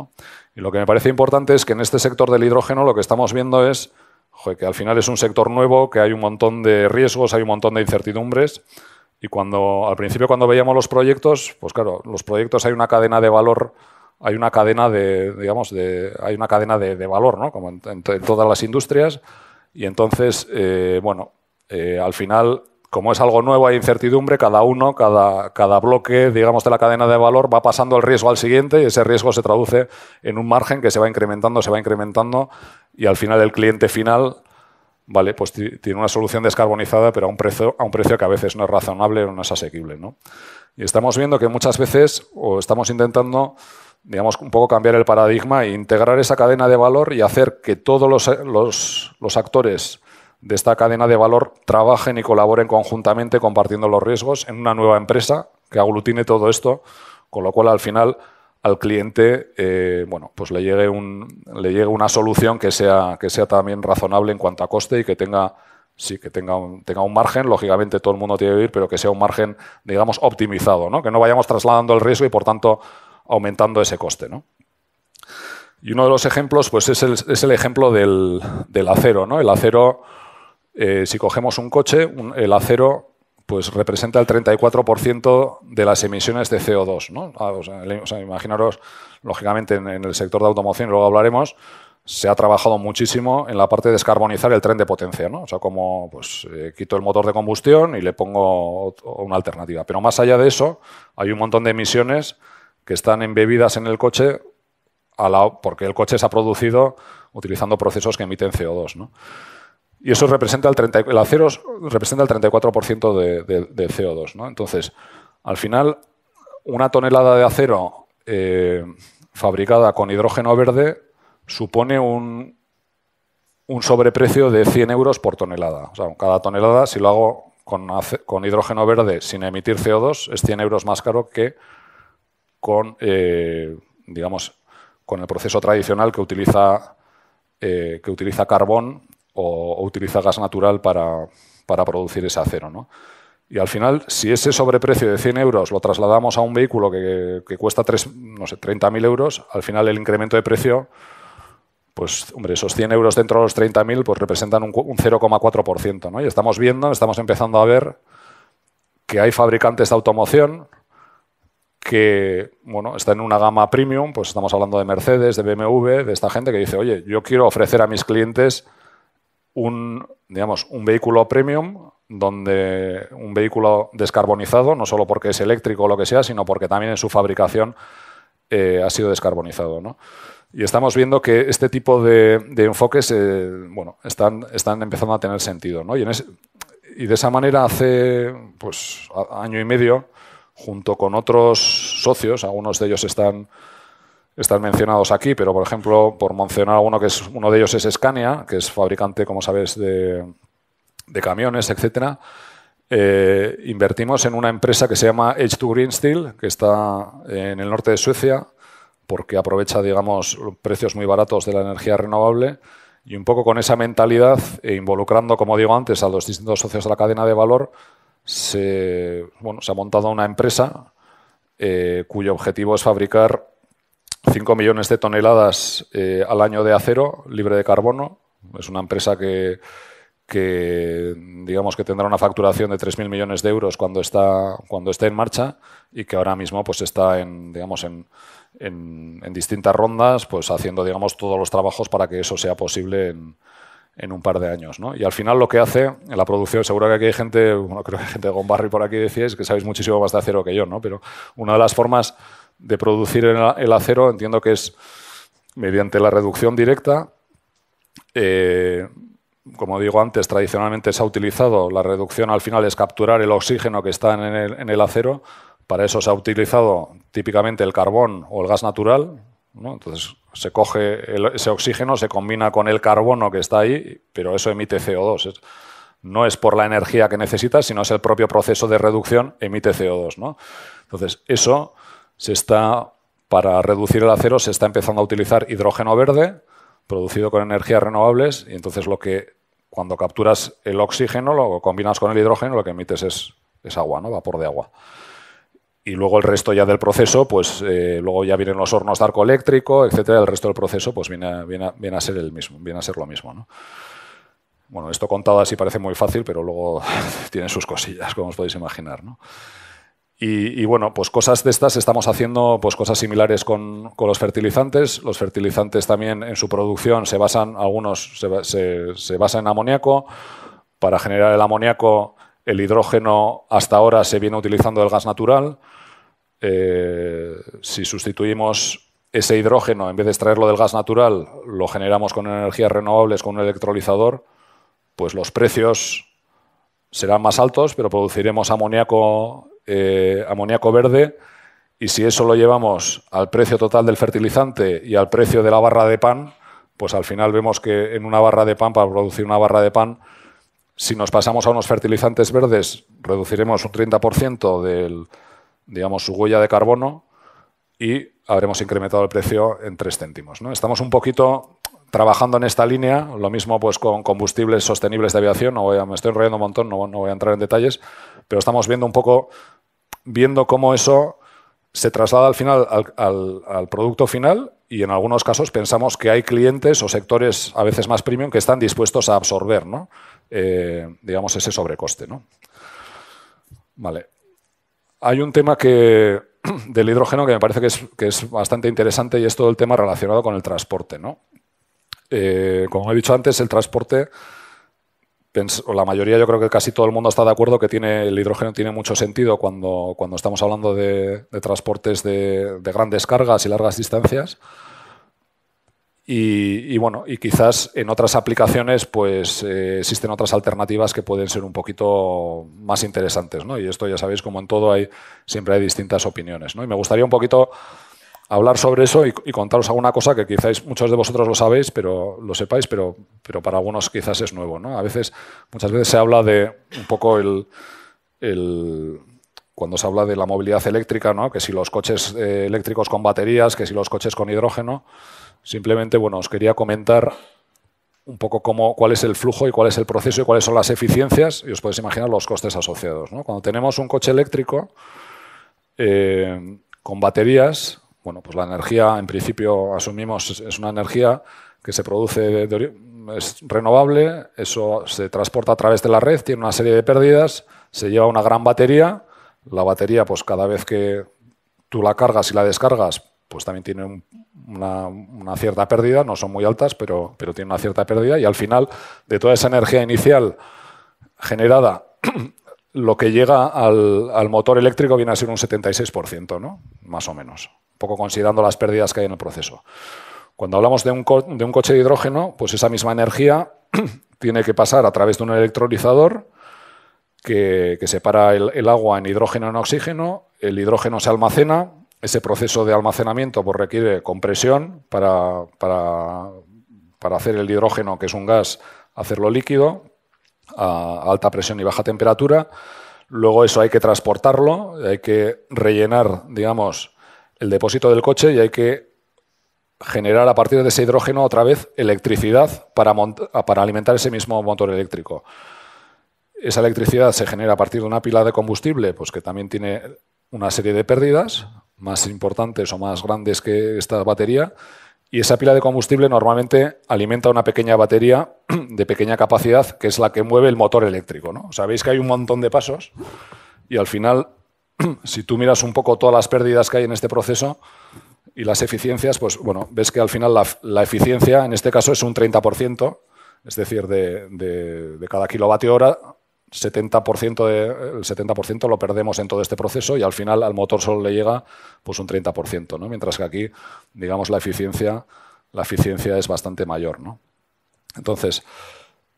Y lo que me parece importante es que en este sector del hidrógeno lo que estamos viendo es que al final es un sector nuevo, que hay un montón de riesgos, hay un montón de incertidumbres. Y cuando al principio cuando veíamos los proyectos, pues claro, los proyectos hay una cadena de valor, hay una cadena de, digamos, de, hay una cadena de, valor, ¿no? Como en, todas las industrias. Y entonces, eh, bueno, eh, al final, como es algo nuevo, hay incertidumbre, cada uno, cada, cada bloque, digamos, de la cadena de valor va pasando el riesgo al siguiente y ese riesgo se traduce en un margen que se va incrementando, se va incrementando y al final el cliente final vale, pues tiene una solución descarbonizada, pero a un, precio, a un precio que a veces no es razonable o no es asequible. Y estamos viendo que muchas veces, o estamos intentando, digamos, un poco cambiar el paradigma e integrar esa cadena de valor y hacer que todos los actores de esta cadena de valor trabajen y colaboren conjuntamente compartiendo los riesgos en una nueva empresa que aglutine todo esto, con lo cual al final al cliente eh, bueno, pues le llegue, un, le llegue una solución que sea, que sea también razonable en cuanto a coste y que tenga sí, que tenga un, tenga un margen, lógicamente todo el mundo tiene que vivir, pero que sea un margen, digamos, optimizado, que no vayamos trasladando el riesgo y, por tanto, aumentando ese coste. Y uno de los ejemplos pues, es, el, es el ejemplo del, acero. El acero, eh, si cogemos un coche, el acero pues representa el 34% de las emisiones de CO2. ¿no? Ah, imaginaros, lógicamente, en, el sector de automoción, luego hablaremos, se ha trabajado muchísimo en la parte de descarbonizar el tren de potencia. ¿no? O sea, como pues, eh, quito el motor de combustión y le pongo una alternativa. Pero más allá de eso, hay un montón de emisiones que están embebidas en el coche porque el coche se ha producido utilizando procesos que emiten CO2. ¿no? Y eso representa el, 30, el acero representa el 34% de, de, CO2. ¿no? Entonces, al final, una tonelada de acero eh, fabricada con hidrógeno verde supone un, un, sobreprecio de 100 euros por tonelada. O sea, cada tonelada, si lo hago con, hidrógeno verde sin emitir CO2, es 100 euros más caro que con, eh, digamos, con el proceso tradicional que utiliza, eh, que utiliza carbón o, utiliza gas natural para, producir ese acero. ¿no? Y al final, si ese sobreprecio de 100 euros lo trasladamos a un vehículo que, cuesta no 30.000 euros, al final el incremento de precio, pues hombre, esos 100 euros dentro de los 30.000 pues representan un, 0,4%. ¿no? Y estamos viendo, estamos empezando a ver que hay fabricantes de automoción que bueno, está en una gama premium, pues estamos hablando de Mercedes, de BMW, de esta gente que dice, oye, yo quiero ofrecer a mis clientes un, digamos, un vehículo premium donde un vehículo descarbonizado, no solo porque es eléctrico o lo que sea, sino porque también en su fabricación eh, ha sido descarbonizado. ¿no? Y estamos viendo que este tipo de, enfoques eh, bueno, están, están, empezando a tener sentido. Y, de esa manera, hace pues, año y medio, junto con otros socios, algunos de ellos están están mencionados aquí, pero por ejemplo, por mencionar alguno que es uno de ellos es Scania, que es fabricante, como sabes, de, camiones, etcétera. Eh, invertimos en una empresa que se llama Edge to Green Steel, que está en el norte de Suecia, porque aprovecha, digamos, precios muy baratos de la energía renovable. Y un poco con esa mentalidad, e involucrando, como digo antes, a los distintos socios de la cadena de valor, se, bueno, se ha montado una empresa eh, cuyo objetivo es fabricar 5 millones de toneladas eh, al año de acero libre de carbono. Es una empresa que, digamos que tendrá una facturación de 3.000 millones de euros cuando, está, cuando esté en marcha y que ahora mismo pues, está en, digamos, en, en, distintas rondas pues, haciendo digamos, todos los trabajos para que eso sea posible en, en un par de años. ¿no? Y al final lo que hace en la producción, seguro que aquí hay gente, bueno, creo que hay gente de Gombarri por aquí decíais que sabéis muchísimo más de acero que yo, ¿no? pero una de las formas de producir el acero entiendo que es mediante la reducción directa. Eh, como digo antes, tradicionalmente se ha utilizado la reducción al final es capturar el oxígeno que está en el, acero. Para eso se ha utilizado típicamente el carbón o el gas natural. Entonces se coge ese oxígeno, se combina con el carbono que está ahí, pero eso emite CO2. no es por la energía que necesita... sino es el propio proceso de reducción emite CO2. Entonces eso se está, para reducir el acero se está empezando a utilizar hidrógeno verde producido con energías renovables y entonces lo que cuando capturas el oxígeno, lo combinas con el hidrógeno, lo que emites es, es agua, ¿no? vapor de agua. Y luego el resto ya del proceso, pues eh, luego ya vienen los hornos de arco eléctrico, etcétera. El resto del proceso, pues viene a, ser el mismo, viene a ser lo mismo. ¿no? Bueno, esto contado así parece muy fácil, pero luego tiene sus cosillas, como os podéis imaginar. ¿no? Y, bueno, pues cosas de estas estamos haciendo pues cosas similares con, los fertilizantes. Los fertilizantes también en su producción se basan, algunos se, se, basan en amoníaco. Para generar el amoníaco, el hidrógeno hasta ahora se viene utilizando el gas natural. Eh, si sustituimos ese hidrógeno, en vez de extraerlo del gas natural, lo generamos con energías renovables, con un electrolizador, pues los precios serán más altos, pero produciremos amoníaco eh, amoníaco verde y si eso lo llevamos al precio total del fertilizante y al precio de la barra de pan, pues al final vemos que en una barra de pan, para producir una barra de pan, si nos pasamos a unos fertilizantes verdes, reduciremos un 30% del, digamos, su huella de carbono y habremos incrementado el precio en tres céntimos. ¿no? Estamos un poquito trabajando en esta línea, lo mismo pues con combustibles sostenibles de aviación, no a, me estoy enrollando un montón, no voy a entrar en detalles, pero estamos viendo un poco viendo cómo eso se traslada al final al, producto final y en algunos casos pensamos que hay clientes o sectores a veces más premium que están dispuestos a absorber, ¿no? Eh, digamos, ese sobrecoste. ¿no? Vale. Hay un tema que, del hidrógeno que me parece que es, bastante interesante y es todo el tema relacionado con el transporte. ¿no? Eh, como he dicho antes, el transporte la mayoría, yo creo que casi todo el mundo está de acuerdo que tiene, el hidrógeno tiene mucho sentido cuando, cuando estamos hablando de, transportes de, grandes cargas y largas distancias. Y, bueno, y quizás en otras aplicaciones, pues eh, existen otras alternativas que pueden ser un poquito más interesantes, ¿no? Y esto ya sabéis, como en todo hay siempre hay distintas opiniones, ¿no? Y me gustaría un poquito hablar sobre eso y, contaros alguna cosa que quizás muchos de vosotros lo sabéis, pero lo sepáis, pero, pero para algunos quizás es nuevo. ¿no? A veces, muchas veces se habla de un poco el, el cuando se habla de la movilidad eléctrica, ¿no? que si los coches eh, eléctricos con baterías, que si los coches con hidrógeno. Simplemente, bueno, os quería comentar un poco cómo, cuál es el flujo y cuál es el proceso y cuáles son las eficiencias y os podéis imaginar los costes asociados. Cuando tenemos un coche eléctrico eh, con baterías, bueno, pues la energía, en principio, asumimos, es una energía que se produce, es renovable, eso se transporta a través de la red, tiene una serie de pérdidas, se lleva una gran batería, la batería, pues cada vez que tú la cargas y la descargas, pues también tiene una, cierta pérdida, no son muy altas, pero, tiene una cierta pérdida, y al final, de toda esa energía inicial generada, lo que llega al, motor eléctrico viene a ser un 76%, ¿no? Más o menos poco considerando las pérdidas que hay en el proceso. Cuando hablamos de un, coche de hidrógeno, pues esa misma energía tiene que pasar a través de un electrolizador que, separa el, agua en hidrógeno y en oxígeno, el hidrógeno se almacena, ese proceso de almacenamiento pues, requiere compresión para, para, para hacer el hidrógeno, que es un gas, hacerlo líquido a alta presión y baja temperatura. Luego eso hay que transportarlo, hay que rellenar, digamos, el depósito del coche y hay que generar a partir de ese hidrógeno otra vez electricidad para, para alimentar ese mismo motor eléctrico. Esa electricidad se genera a partir de una pila de combustible, pues que también tiene una serie de pérdidas, más importantes o más grandes que esta batería, y esa pila de combustible normalmente alimenta una pequeña batería de pequeña capacidad, que es la que mueve el motor eléctrico. ¿no? Sabéis que hay un montón de pasos y al final si tú miras un poco todas las pérdidas que hay en este proceso y las eficiencias, pues bueno, ves que al final la, eficiencia en este caso es un 30%, es decir, de, cada kilovatio hora, 70% el 70% lo perdemos en todo este proceso y al final al motor solo le llega pues un 30%, ¿no? mientras que aquí, digamos, la eficiencia, la eficiencia es bastante mayor. ¿no? Entonces,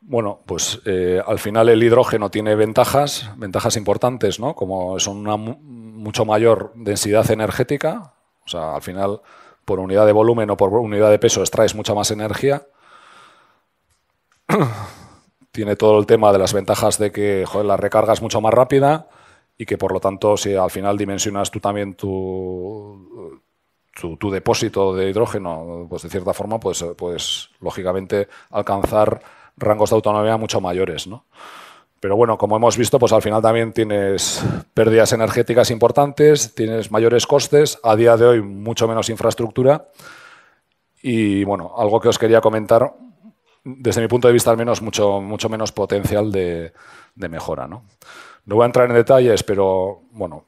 bueno, pues eh, al final el hidrógeno tiene ventajas, ventajas importantes, ¿no? Como son una mucho mayor densidad energética, o sea, al final por unidad de volumen o por unidad de peso extraes mucha más energía. tiene todo el tema de las ventajas de que la recarga es mucho más rápida y que por lo tanto si al final dimensionas tú también tu, tu, depósito de hidrógeno, pues de cierta forma, pues, puedes lógicamente alcanzar rangos de autonomía mucho mayores. ¿no? Pero bueno, como hemos visto, pues al final también tienes pérdidas energéticas importantes, tienes mayores costes, a día de hoy mucho menos infraestructura. Y bueno, algo que os quería comentar, desde mi punto de vista al menos, mucho, mucho menos potencial de, mejora. ¿no? voy a entrar en detalles, pero bueno,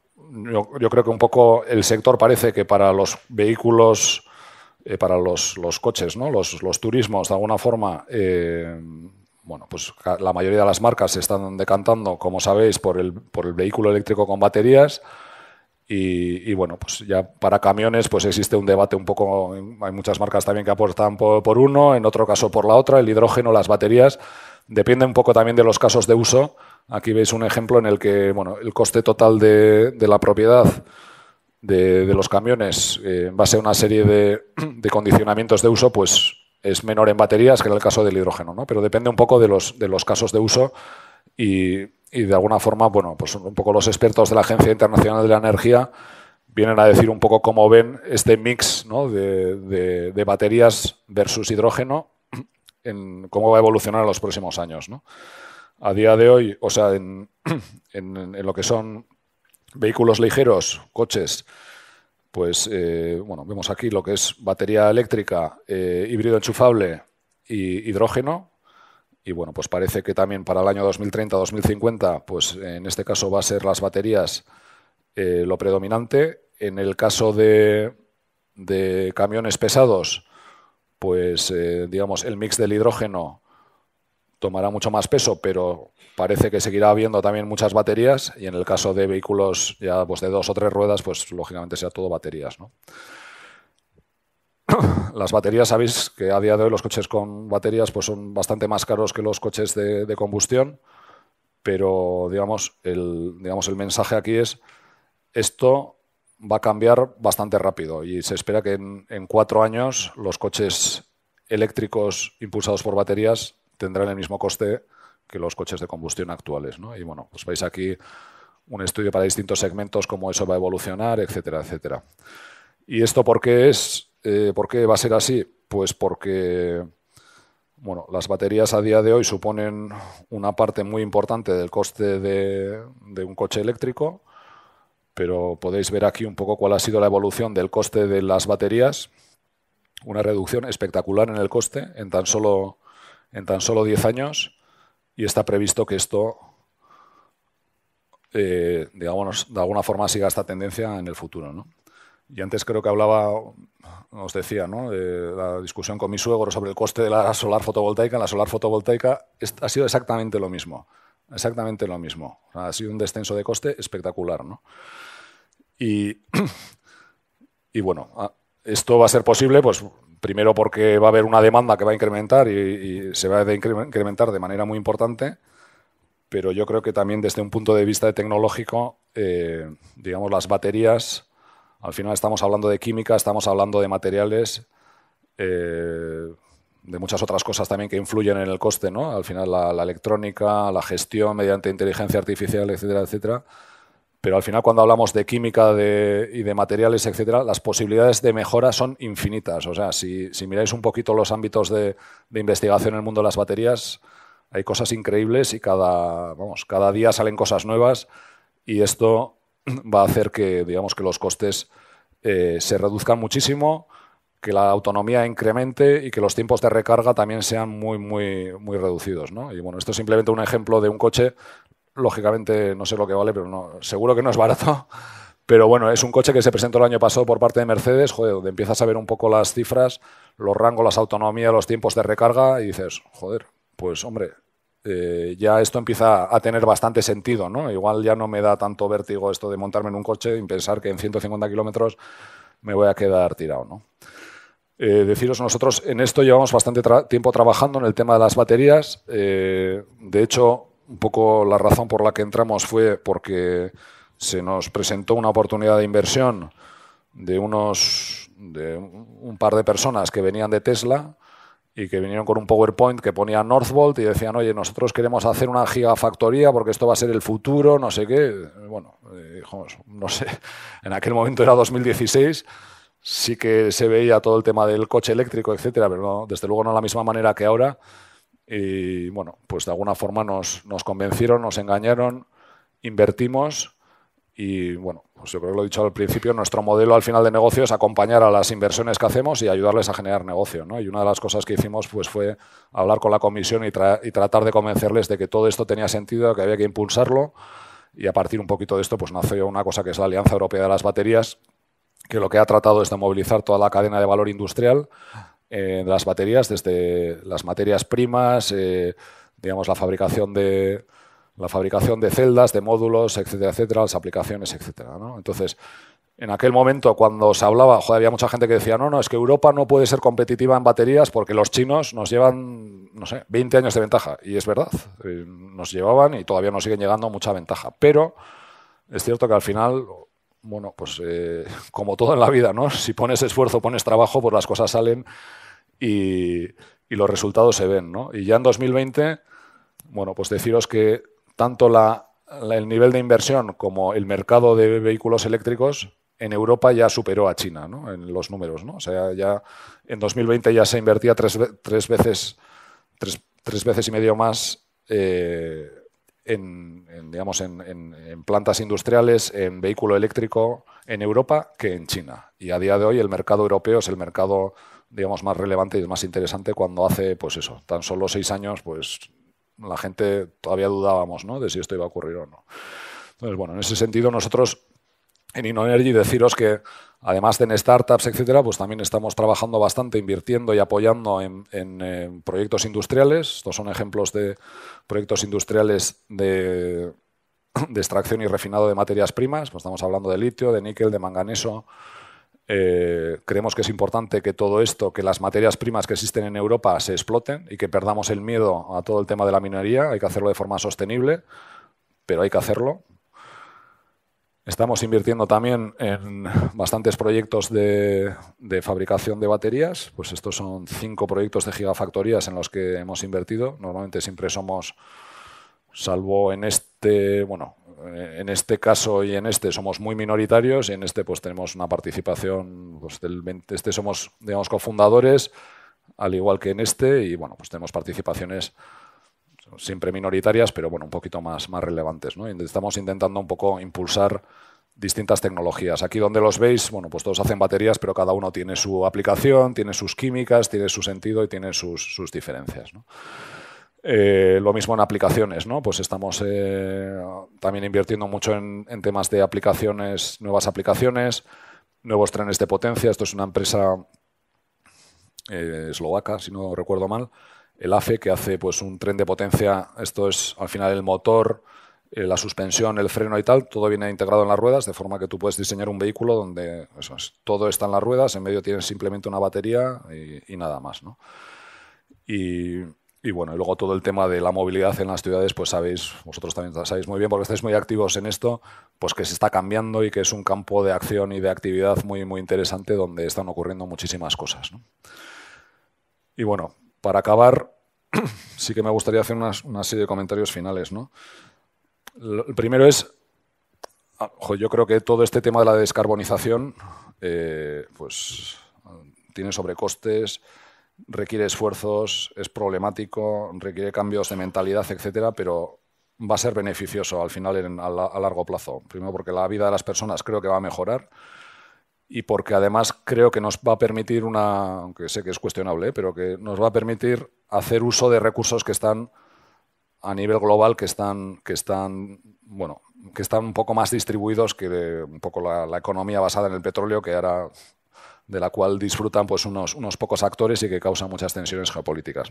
yo, creo que un poco el sector parece que para los vehículos eh, para los, los, coches, ¿no? Los, los, turismos, de alguna forma, eh, bueno, pues la mayoría de las marcas se están decantando, como sabéis, por el, por el vehículo eléctrico con baterías. Y, y, bueno, pues ya para camiones pues existe un debate un poco, hay muchas marcas también que aportan por, por uno, en otro caso por la otra, el hidrógeno, las baterías, depende un poco también de los casos de uso. Aquí veis un ejemplo en el que bueno, el coste total de, de la propiedad de, los camiones eh, en base a una serie de, condicionamientos de uso, pues es menor en baterías que en el caso del hidrógeno, ¿no? Pero depende un poco de los, de los casos de uso y, de alguna forma, bueno, pues un poco los expertos de la Agencia Internacional de la Energía vienen a decir un poco cómo ven este mix de, baterías versus hidrógeno, en cómo va a evolucionar en los próximos años. ¿no? A día de hoy, o sea, en, en, lo que son Vehículos ligeros, coches, pues eh, bueno, vemos aquí lo que es batería eléctrica, eh, híbrido enchufable y hidrógeno. Y bueno, pues parece que también para el año 2030-2050, pues en este caso va a ser las baterías eh, lo predominante. En el caso de, de camiones pesados, pues digamos el mix del hidrógeno tomará mucho más peso, pero parece que seguirá habiendo también muchas baterías y en el caso de vehículos ya pues, de dos o tres ruedas, pues lógicamente sea todo baterías. Las baterías, sabéis que a día de hoy los coches con baterías pues son bastante más caros que los coches de, combustión, pero digamos el, digamos el mensaje aquí es esto va a cambiar bastante rápido y se espera que en, en cuatro años los coches eléctricos impulsados por baterías tendrán el mismo coste que los coches de combustión actuales. Y bueno, pues veis aquí un estudio para distintos segmentos, cómo eso va a evolucionar, etcétera, etcétera. ¿Y esto por qué es? Eh, ¿Por qué va a ser así? Pues porque bueno, las baterías a día de hoy suponen una parte muy importante del coste de, de un coche eléctrico, pero podéis ver aquí un poco cuál ha sido la evolución del coste de las baterías. Una reducción espectacular en el coste en tan solo en tan solo 10 años y está previsto que esto, eh, digamos, de alguna forma siga esta tendencia en el futuro. ¿no? Y antes creo que hablaba, os decía, ¿no? la discusión con mi suegro sobre el coste de la solar fotovoltaica. La solar fotovoltaica ha sido exactamente lo mismo. Exactamente lo mismo. ha sido un descenso de coste espectacular. ¿no? Y, y bueno, esto va a ser posible pues, Primero porque va a haber una demanda que va a incrementar y, se va a incrementar de manera muy importante, pero yo creo que también desde un punto de vista tecnológico, eh, digamos, las baterías, al final estamos hablando de química, estamos hablando de materiales, eh, de muchas otras cosas también que influyen en el coste, ¿no? Al final la, la electrónica, la gestión mediante inteligencia artificial, etcétera, etcétera pero al final, cuando hablamos de química y de materiales, etcétera, las posibilidades de mejora son infinitas. O sea, si, miráis un poquito los ámbitos de, investigación en el mundo de las baterías, hay cosas increíbles y cada, vamos, cada día salen cosas nuevas y esto va a hacer que, digamos, que los costes eh, se reduzcan muchísimo, que la autonomía incremente y que los tiempos de recarga también sean muy, muy, muy reducidos. ¿no? Y bueno, esto es simplemente un ejemplo de un coche Lógicamente no sé lo que vale, pero no, seguro que no es barato. Pero bueno, es un coche que se presentó el año pasado por parte de Mercedes, joder, donde empiezas a ver un poco las cifras, los rangos, las autonomías, los tiempos de recarga y dices, joder, pues hombre, eh, ya esto empieza a tener bastante sentido, ¿no? Igual ya no me da tanto vértigo esto de montarme en un coche y pensar que en 150 kilómetros me voy a quedar tirado, eh, deciros, nosotros en esto llevamos bastante tiempo trabajando en el tema de las baterías. Eh, de hecho, un poco la razón por la que entramos fue porque se nos presentó una oportunidad de inversión de unos de un par de personas que venían de Tesla y que vinieron con un PowerPoint que ponía Northvolt y decían, oye, nosotros queremos hacer una gigafactoría porque esto va a ser el futuro, no sé qué. Bueno, eh, no sé, en aquel momento era 2016, sí que se veía todo el tema del coche eléctrico, etcétera, pero desde luego no de la misma manera que ahora. Y bueno, pues de alguna forma nos, convencieron, nos engañaron, invertimos y bueno, pues yo creo que lo he dicho al principio, nuestro modelo al final de negocio es acompañar a las inversiones que hacemos y ayudarles a generar negocio. Y una de las cosas que hicimos pues, fue hablar con la comisión y, tratar de convencerles de que todo esto tenía sentido, que había que impulsarlo. Y a partir un poquito de esto pues, nació una cosa que es la Alianza Europea de las Baterías, que lo que ha tratado es de movilizar toda la cadena de valor industrial en las baterías, desde las materias primas, eh, digamos la fabricación de la fabricación de celdas, de módulos, etcétera, etcétera, las aplicaciones, etcétera. ¿no? Entonces, en aquel momento, cuando se hablaba, había mucha gente que decía, no, no, es que Europa no puede ser competitiva en baterías porque los chinos nos llevan, no sé, 20 años de ventaja. Y es verdad, eh, nos llevaban y todavía nos siguen llegando mucha ventaja. Pero es cierto que al final, bueno, pues eh, como todo en la vida, ¿no? Si pones esfuerzo, pones trabajo, pues las cosas salen y, los resultados se ven. ¿no? Y ya en 2020, bueno, pues deciros que tanto el nivel de inversión como el mercado de vehículos eléctricos en Europa ya superó a China ¿no? en los números. ¿no? O sea, ya en 2020 ya se invertía tres, veces, tres, veces y medio más eh, digamos, en, plantas industriales, en vehículo eléctrico en Europa que en China. Y a día de hoy el mercado europeo es el mercado digamos, más relevante y más interesante cuando hace, pues eso, tan solo seis años, pues la gente todavía dudábamos, ¿no? De si esto iba a ocurrir o no. Entonces, bueno, en ese sentido nosotros en InnoEnergy deciros que además de en startups, etcétera, pues también estamos trabajando bastante, invirtiendo y apoyando en, eh, proyectos industriales. Estos son ejemplos de proyectos industriales de, de extracción y refinado de materias primas. Pues estamos hablando de litio, de níquel, de manganeso, eh, creemos que es importante que todo esto, que las materias primas que existen en Europa se exploten y que perdamos el miedo a todo el tema de la minería. Hay que hacerlo de forma sostenible, pero hay que hacerlo. Estamos invirtiendo también en bastantes proyectos de, de, fabricación de baterías. Pues estos son cinco proyectos de gigafactorías en los que hemos invertido. Normalmente siempre somos, salvo en este, bueno, eh, en este caso y en este somos muy minoritarios y en este pues tenemos una participación pues, este somos digamos cofundadores al igual que en este y bueno pues tenemos participaciones siempre minoritarias pero bueno un poquito más más relevantes estamos intentando un poco impulsar distintas tecnologías. Aquí donde los veis, bueno, pues todos hacen baterías, pero cada uno tiene su aplicación, tiene sus químicas, tiene su sentido y tiene sus, sus diferencias. ¿no? Eh, lo mismo en aplicaciones, ¿no? Pues estamos eh, también invirtiendo mucho en, temas de aplicaciones, nuevas aplicaciones, nuevos trenes de potencia. Esto es una empresa eh, eslovaca, si no recuerdo mal, el AFE, que hace pues un tren de potencia. Esto es al final el motor, la suspensión, el freno y tal, todo viene integrado en las ruedas, de forma que tú puedes diseñar un vehículo donde todo está en las ruedas, en medio tienes simplemente una batería y, nada más, Y y bueno, y luego todo el tema de la movilidad en las ciudades, pues sabéis, vosotros también sabéis muy bien, porque estáis muy activos en esto, pues que se está cambiando y que es un campo de acción y de actividad muy, muy interesante donde están ocurriendo muchísimas cosas. Y bueno, para acabar, sí que me gustaría hacer una, serie de comentarios finales. ¿no? El primero es, ah, yo creo que todo este tema de la descarbonización, eh, pues tiene sobrecostes, requiere esfuerzos, es problemático, requiere cambios de mentalidad, etcétera, pero va a ser beneficioso al final a, largo plazo. Primero porque la vida de las personas creo que va a mejorar y porque además creo que nos va a permitir una, aunque sé que es cuestionable, ¿eh? pero que nos va a permitir hacer uso de recursos que están a nivel global, que están, que están, bueno, que están un poco más distribuidos que un poco la, la economía basada en el petróleo, que ahora de la cual disfrutan pues, unos, pocos actores y que causan muchas tensiones geopolíticas.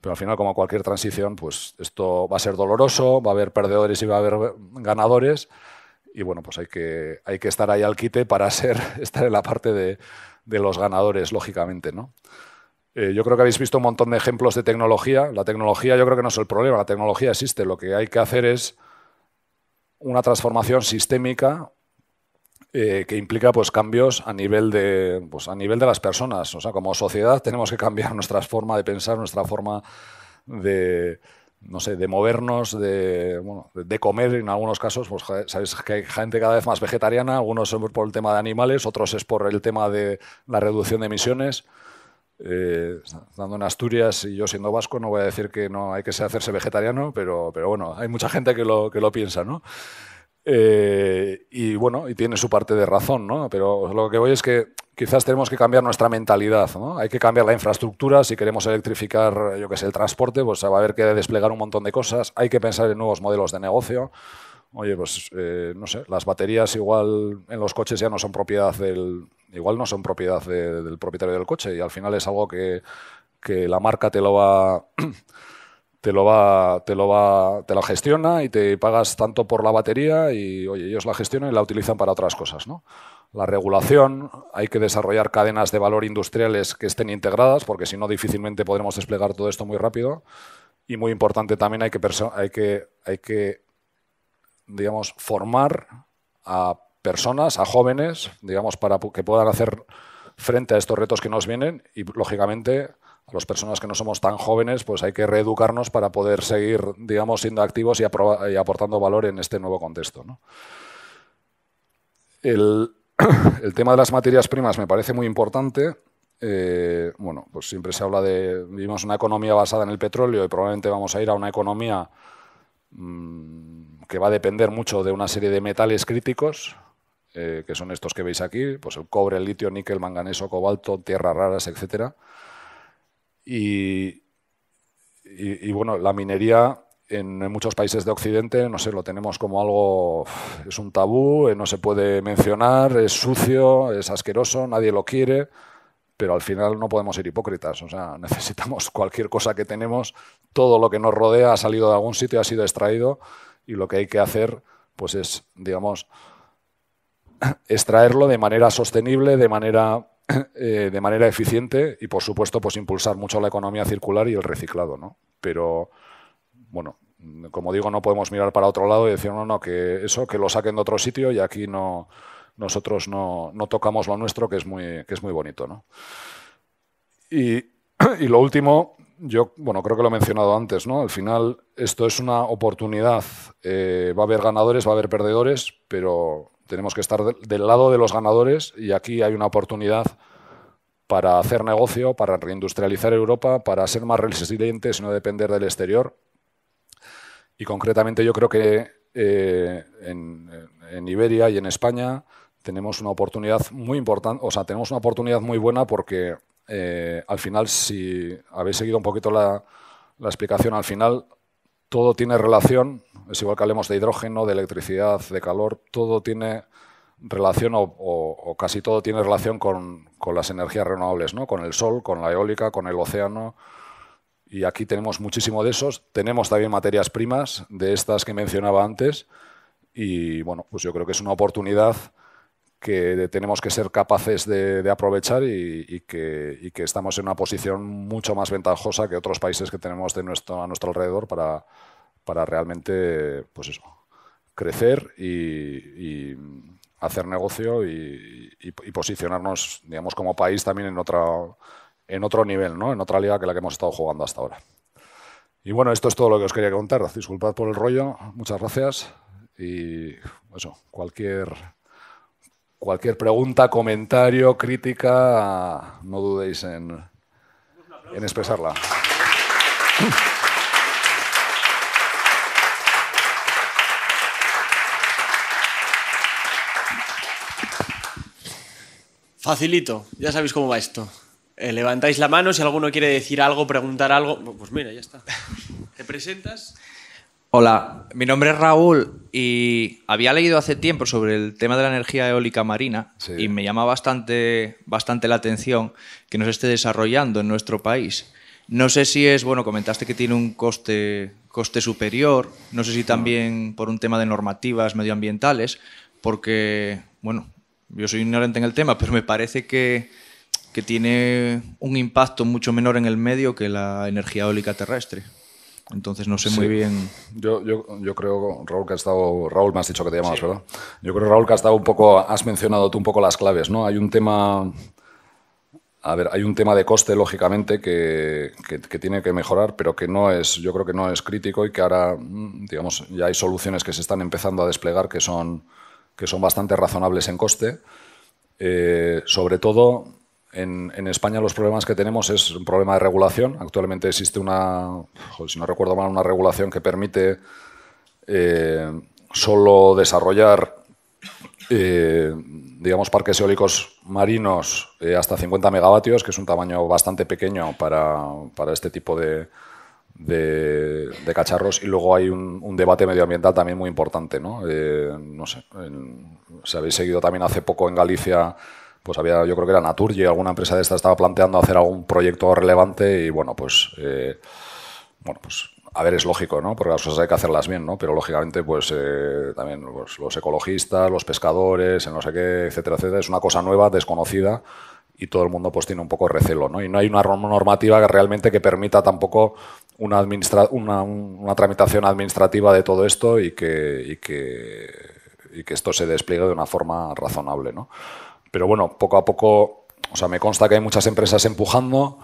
Pero al final, como cualquier transición, pues esto va a ser doloroso, va a haber perdedores y va a haber ganadores. Y bueno, pues hay que, hay que estar ahí al quite para ser, estar en la parte de, los ganadores, lógicamente. ¿no? Eh, yo creo que habéis visto un montón de ejemplos de tecnología. La tecnología yo creo que no es el problema, la tecnología existe. Lo que hay que hacer es una transformación sistémica eh, que implica pues, cambios a nivel, de, pues, a nivel de las personas. O sea, como sociedad tenemos que cambiar nuestra forma de pensar, nuestra forma de, no sé, de movernos, de, comer en algunos casos, pues sabéis que hay gente cada vez más vegetariana, algunos son por el tema de animales, otros es por el tema de la reducción de emisiones. Eh, estando en Asturias y yo siendo vasco, no voy a decir que no hay que hacerse vegetariano, pero, pero bueno, hay mucha gente que lo, que lo piensa, ¿no? Eh, y bueno, y tiene su parte de razón, ¿no? Pero lo que voy es que quizás tenemos que cambiar nuestra mentalidad, ¿no? Hay que cambiar la infraestructura, si queremos electrificar, yo que sé, el transporte, pues va a haber que desplegar un montón de cosas, hay que pensar en nuevos modelos de negocio. Oye, pues eh, no sé, las baterías igual en los coches ya no son propiedad del, igual no son propiedad del propietario del coche y al final es algo que, que la marca te lo va te lo va, te lo va, te la gestiona y te pagas tanto por la batería y oye, ellos la gestionan y la utilizan para otras cosas, ¿no? La regulación, hay que desarrollar cadenas de valor industriales que estén integradas, porque si no difícilmente podremos desplegar todo esto muy rápido. Y muy importante también hay que, hay que, hay que digamos, formar a personas, a jóvenes, digamos, para que puedan hacer frente a estos retos que nos vienen y, lógicamente, a las personas que no somos tan jóvenes, pues hay que reeducarnos para poder seguir, digamos, siendo activos y, aportando valor en este nuevo contexto. El, tema de las materias primas me parece muy importante. Eh, bueno, pues siempre se habla de, vivimos una economía basada en el petróleo y probablemente vamos a ir a una economía mm, que va a depender mucho de una serie de metales críticos, eh, que son estos que veis aquí, pues el cobre, el litio, níquel, manganeso, cobalto, tierras raras, etcétera y, bueno, la minería en, en, muchos países de Occidente, no sé, lo tenemos como algo, es un tabú, eh, no se puede mencionar, es sucio, es asqueroso, nadie lo quiere, pero al final no podemos ser hipócritas, o sea, necesitamos cualquier cosa que tenemos, todo lo que nos rodea ha salido de algún sitio, ha sido extraído y lo que hay que hacer pues es, digamos, extraerlo de manera sostenible, de manera Eh, de manera eficiente y, por supuesto, pues impulsar mucho la economía circular y el reciclado, ¿no? Pero, bueno, como digo, no podemos mirar para otro lado y decir, no, no, que eso, que lo saquen de otro sitio y aquí no, nosotros no, no tocamos lo nuestro, que es muy, es muy bonito, ¿no? Y, lo último, yo, bueno, creo que lo he mencionado antes, ¿no? Al final, esto es una oportunidad. Eh, va a haber ganadores, va a haber perdedores, pero tenemos que estar del lado de los ganadores y aquí hay una oportunidad para hacer negocio, para reindustrializar Europa, para ser más resilientes y no depender del exterior. Y concretamente yo creo que eh, en, Iberia y en España tenemos una oportunidad muy importante, o sea, tenemos una oportunidad muy buena porque eh, al final, si habéis seguido un poquito la, la explicación, al final todo tiene relación es igual que hablemos de hidrógeno, de electricidad, de calor, todo tiene relación o, casi todo tiene relación con, las energías renovables, ¿no? con el sol, con la eólica, con el océano. Y aquí tenemos muchísimo de esos. Tenemos también materias primas de estas que mencionaba antes. Y bueno, pues yo creo que es una oportunidad que tenemos que ser capaces de, aprovechar y, que, estamos en una posición mucho más ventajosa que otros países que tenemos a nuestro alrededor para, para realmente, pues eso, crecer y, hacer negocio y, posicionarnos, digamos, como país también en en otro nivel, En otra liga que la que hemos estado jugando hasta ahora. Y bueno, esto es todo lo que os quería contar. Disculpad por el rollo, muchas gracias. Y eso, cualquier, cualquier pregunta, comentario, crítica, no dudéis en, en expresarla. Facilito, ya sabéis cómo va esto. Eh, levantáis la mano si alguno quiere decir algo, preguntar algo. Pues mira, ya está. ¿Te presentas? Hola, mi nombre es Raúl y había leído hace tiempo sobre el tema de la energía eólica marina y me llama bastante, bastante la atención que nos esté desarrollando en nuestro país. No sé si es, bueno, comentaste que tiene un coste, coste superior, no sé si también por un tema de normativas medioambientales, porque, bueno, yo soy ignorante en el tema, pero me parece que, tiene un impacto mucho menor en el medio que la energía eólica terrestre. Entonces no sé muy bien. Yo, yo, creo, Raúl, que has estado. Raúl, me has dicho que te llamas, ¿verdad? Yo creo, Raúl, que has estado un poco. Has mencionado tú un poco las claves, ¿no? Hay un tema. A ver, hay un tema de coste, lógicamente, que, que, tiene que mejorar, pero que no es, yo creo que no es crítico y que ahora, mm, digamos, ya hay soluciones que se están empezando a desplegar que son, que son bastante razonables en coste. Eh, sobre todo, en, España los problemas que tenemos es un problema de regulación. Actualmente existe una, si no recuerdo mal, una regulación que permite eh, solo desarrollar, eh, digamos, parques eólicos marinos hasta 50 megavatios, que es un tamaño bastante pequeño para este tipo de, de, cacharros y luego hay un, debate medioambiental también muy importante. No, eh, no sé, si habéis seguido también hace poco en Galicia pues había, yo creo que era Naturgy, alguna empresa de esta estaba planteando hacer algún proyecto relevante y bueno, pues eh, bueno, pues a ver, es lógico, ¿no? Porque las cosas hay que hacerlas bien, ¿no? Pero lógicamente, pues eh, también pues, los ecologistas, los pescadores, no sé qué, etcétera, etcétera, es una cosa nueva, desconocida y todo el mundo pues tiene un poco recelo, ¿no? Y no hay una normativa que realmente que permita tampoco una, tramitación administrativa de todo esto y que, y que, esto se despliegue de una forma razonable. ¿no? Pero bueno, poco a poco, o sea, me consta que hay muchas empresas empujando.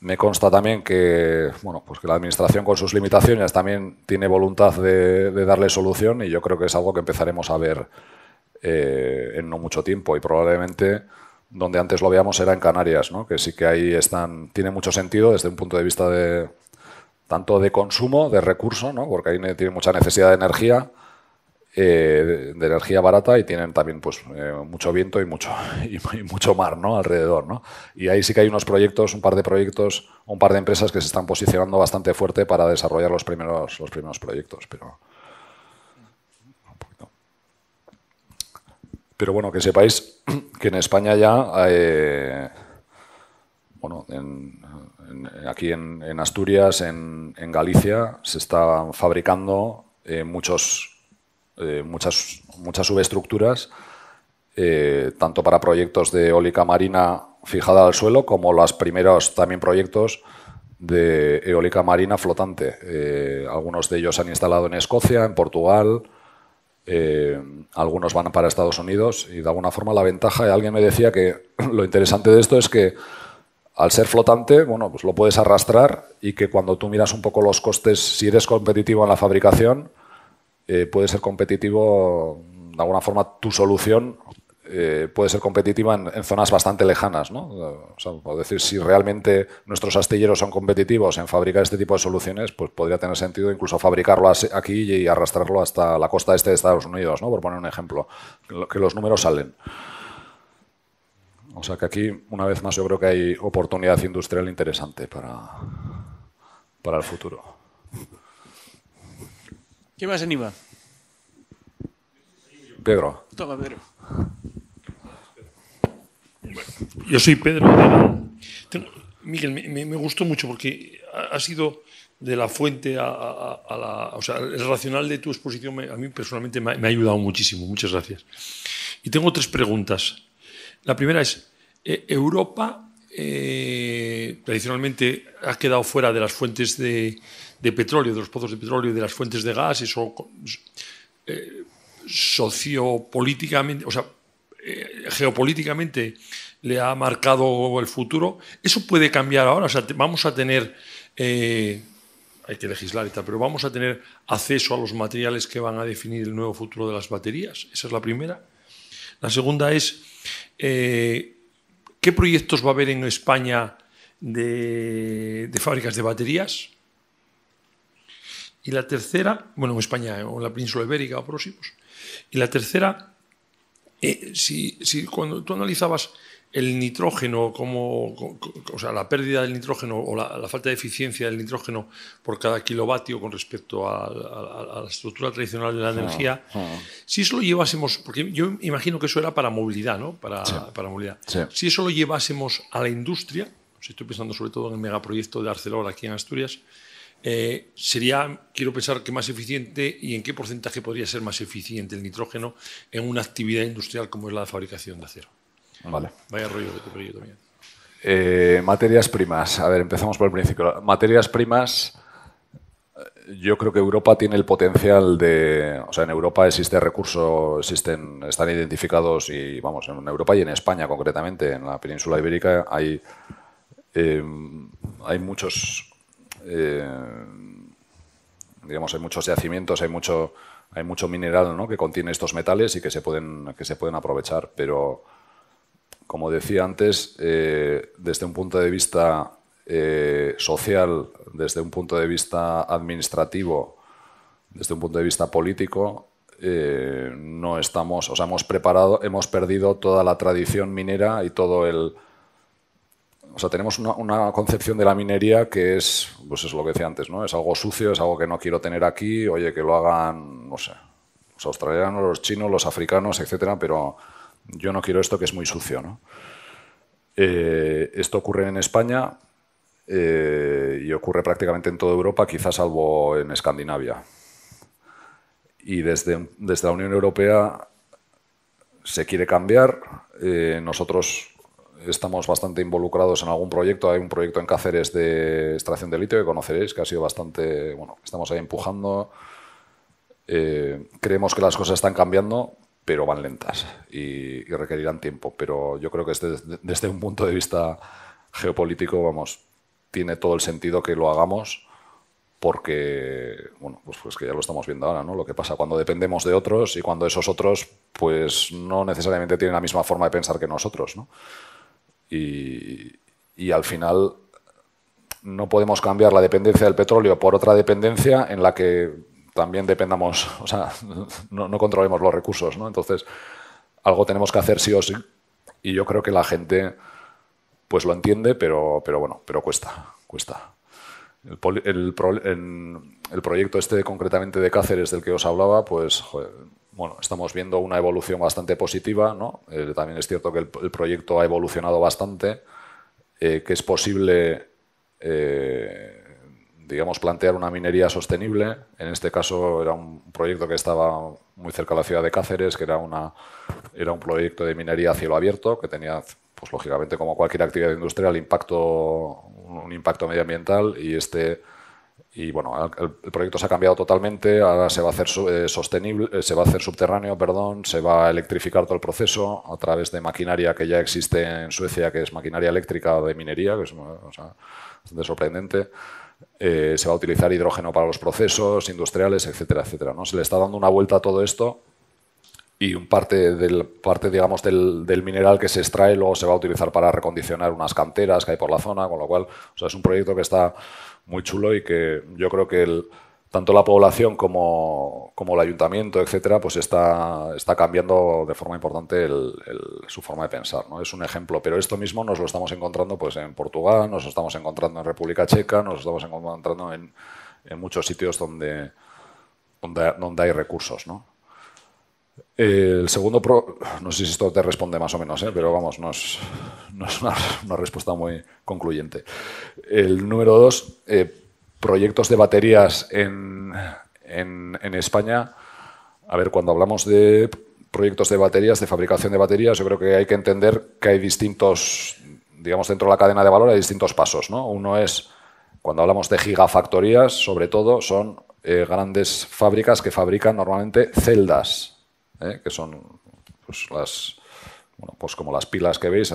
Me consta también que, bueno, pues la Administración con sus limitaciones también tiene voluntad de, darle solución y yo creo que es algo que empezaremos a ver eh, en no mucho tiempo y probablemente donde antes lo veíamos era en Canarias, ¿no? que sí que ahí están, tiene mucho sentido desde un punto de vista de, tanto de consumo, de recurso, ¿no? porque ahí tienen mucha necesidad de energía, eh, de energía barata y tienen también pues, eh, mucho viento y mucho, y, mucho mar ¿no? alrededor. ¿no? Y ahí sí que hay unos proyectos, un par de proyectos, un par de empresas que se están posicionando bastante fuerte para desarrollar los primeros, los primeros proyectos. Pero, pero bueno, que sepáis que en España ya... Eh, bueno, en, eh, aquí en, Asturias, en, Galicia, se están fabricando eh, muchos, eh, muchas, muchas subestructuras, tanto para proyectos de eólica marina fijada al suelo, como los primeros también proyectos de eólica marina flotante. algunos de ellos se han instalado en Escocia, en Portugal, algunos van para Estados Unidos y de alguna forma la ventaja, alguien me decía que lo interesante de esto es que al ser flotante, bueno, pues lo puedes arrastrar y que cuando tú miras un poco los costes, si eres competitivo en la fabricación, eh, puede ser competitivo, de alguna forma, tu solución eh, puede ser competitiva en, zonas bastante lejanas. ¿no? O decir, si realmente nuestros astilleros son competitivos en fabricar este tipo de soluciones, pues podría tener sentido incluso fabricarlo aquí y arrastrarlo hasta la costa este de Estados Unidos, ¿no? por poner un ejemplo, que los números salen. O sea que aquí, una vez más, yo creo que hay oportunidad industrial interesante para, para el futuro. ¿Qué más anima? Pedro. Toma, Pedro. Yo soy Pedro. Miguel, me, gustó mucho porque ha, sido de la fuente a, la... O sea, el racional de tu exposición a mí personalmente me ha ayudado muchísimo. Muchas gracias. Y tengo tres preguntas. La primera es, eh, Europa eh, tradicionalmente ha quedado fuera de las fuentes de, petróleo, de los pozos de petróleo de las fuentes de gas, eso eh, sociopolíticamente, o sea, geopolíticamente le ha marcado el futuro. Eso puede cambiar ahora, o sea, vamos a tener hay que legislar y pero vamos a tener acceso a los materiales que van a definir el nuevo futuro de las baterías. Esa es la primera. La segunda es, eh, ¿Qué proyectos va a haber en España de, fábricas de baterías? Y la tercera, bueno, en España eh, o en la península ibérica o próximos. Y la tercera, eh, si, cuando tú analizabas el nitrógeno, como, o sea, la pérdida del nitrógeno o la, falta de eficiencia del nitrógeno por cada kilovatio con respecto a, la estructura tradicional de la ah, energía, ah. si eso lo llevásemos, porque yo imagino que eso era para movilidad, ¿no? Para, movilidad. Si eso lo llevásemos a la industria, estoy pensando sobre todo en el megaproyecto de Arcelor aquí en Asturias, eh, sería, quiero pensar, que más eficiente y en qué porcentaje podría ser más eficiente el nitrógeno en una actividad industrial como es la fabricación de acero. Vale. Vaya rollo de tu también. Eh, materias primas. A ver, empezamos por el principio. Materias primas, yo creo que Europa tiene el potencial de... O sea, en Europa existe recurso, existen, están identificados y, vamos, en Europa y en España concretamente, en la península ibérica, hay, em, hay muchos... Em, digamos, hay muchos yacimientos, hay mucho, hay mucho mineral ¿no? que contiene estos metales y que se pueden, que se pueden aprovechar, pero como decía antes, eh, desde un punto de vista eh, social, desde un punto de vista administrativo, desde un punto de vista político, eh, no estamos, o sea, hemos preparado, hemos perdido toda la tradición minera y todo el. O sea, tenemos una, una, concepción de la minería que es, pues es lo que decía antes, ¿no? Es algo sucio, es algo que no quiero tener aquí, oye, que lo hagan, no sé, los australianos, los chinos, los africanos, etcétera, pero yo no quiero esto que es muy sucio. ¿no? Eh, esto ocurre en España eh, y ocurre prácticamente en toda Europa, quizás salvo en Escandinavia. Y desde, desde la Unión Europea se quiere cambiar. Eh, nosotros estamos bastante involucrados en algún proyecto. Hay un proyecto en Cáceres de extracción de litio que conoceréis, que ha sido bastante, bueno, estamos ahí empujando. creemos que las cosas están cambiando, pero van lentas y, requerirán tiempo. Pero yo creo que desde, un punto de vista geopolítico, vamos, tiene todo el sentido que lo hagamos porque, bueno, pues, pues que ya lo estamos viendo ahora, ¿no? Lo que pasa cuando dependemos de otros y cuando esos otros, pues no necesariamente tienen la misma forma de pensar que nosotros, ¿no? y al final no podemos cambiar la dependencia del petróleo por otra dependencia en la que también dependamos, o sea, no, no controlemos los recursos, ¿no? Entonces, algo tenemos que hacer sí o sí. Y yo creo que la gente, pues lo entiende, pero, pero bueno, pero cuesta, cuesta. El, en el proyecto este concretamente de Cáceres del que os hablaba, pues bueno, estamos viendo una evolución bastante positiva. ¿no? Eh, también es cierto que el, proyecto ha evolucionado bastante, eh, que es posible eh, digamos, plantear una minería sostenible. En este caso era un proyecto que estaba muy cerca de la ciudad de Cáceres, que era, una, era un proyecto de minería a cielo abierto, que tenía, pues lógicamente, como cualquier actividad industrial, impacto, un impacto medioambiental y este... Y bueno, el, proyecto se ha cambiado totalmente, ahora se va a hacer eh, sostenible, eh, se va a hacer subterráneo, perdón, se va a electrificar todo el proceso a través de maquinaria que ya existe en Suecia, que es maquinaria eléctrica de minería, que es bastante sorprendente. Eh, se va a utilizar hidrógeno para los procesos industriales, etcétera, etcétera. ¿no? Se le está dando una vuelta a todo esto y un parte, del, parte digamos, del, mineral que se extrae luego se va a utilizar para recondicionar unas canteras que hay por la zona, con lo cual es un proyecto que está muy chulo y que yo creo que el, tanto la población como, el ayuntamiento, etcétera, pues está, está cambiando de forma importante su forma de pensar. ¿no? Es un ejemplo, pero esto mismo nos lo estamos encontrando pues, en Portugal, nos lo estamos encontrando en República Checa, nos lo estamos encontrando en, muchos sitios donde, donde, hay recursos. El segundo, no sé si esto te responde más o menos, ¿eh? pero vamos, no es, una, respuesta muy concluyente. El número dos... Eh, proyectos de baterías en, España, a ver, cuando hablamos de proyectos de baterías, de fabricación de baterías, yo creo que hay que entender que hay distintos, digamos, dentro de la cadena de valor hay distintos pasos. Uno es, cuando hablamos de gigafactorías, sobre todo son eh, grandes fábricas que fabrican normalmente celdas, ¿eh? que son pues, las, pues como las pilas que veis,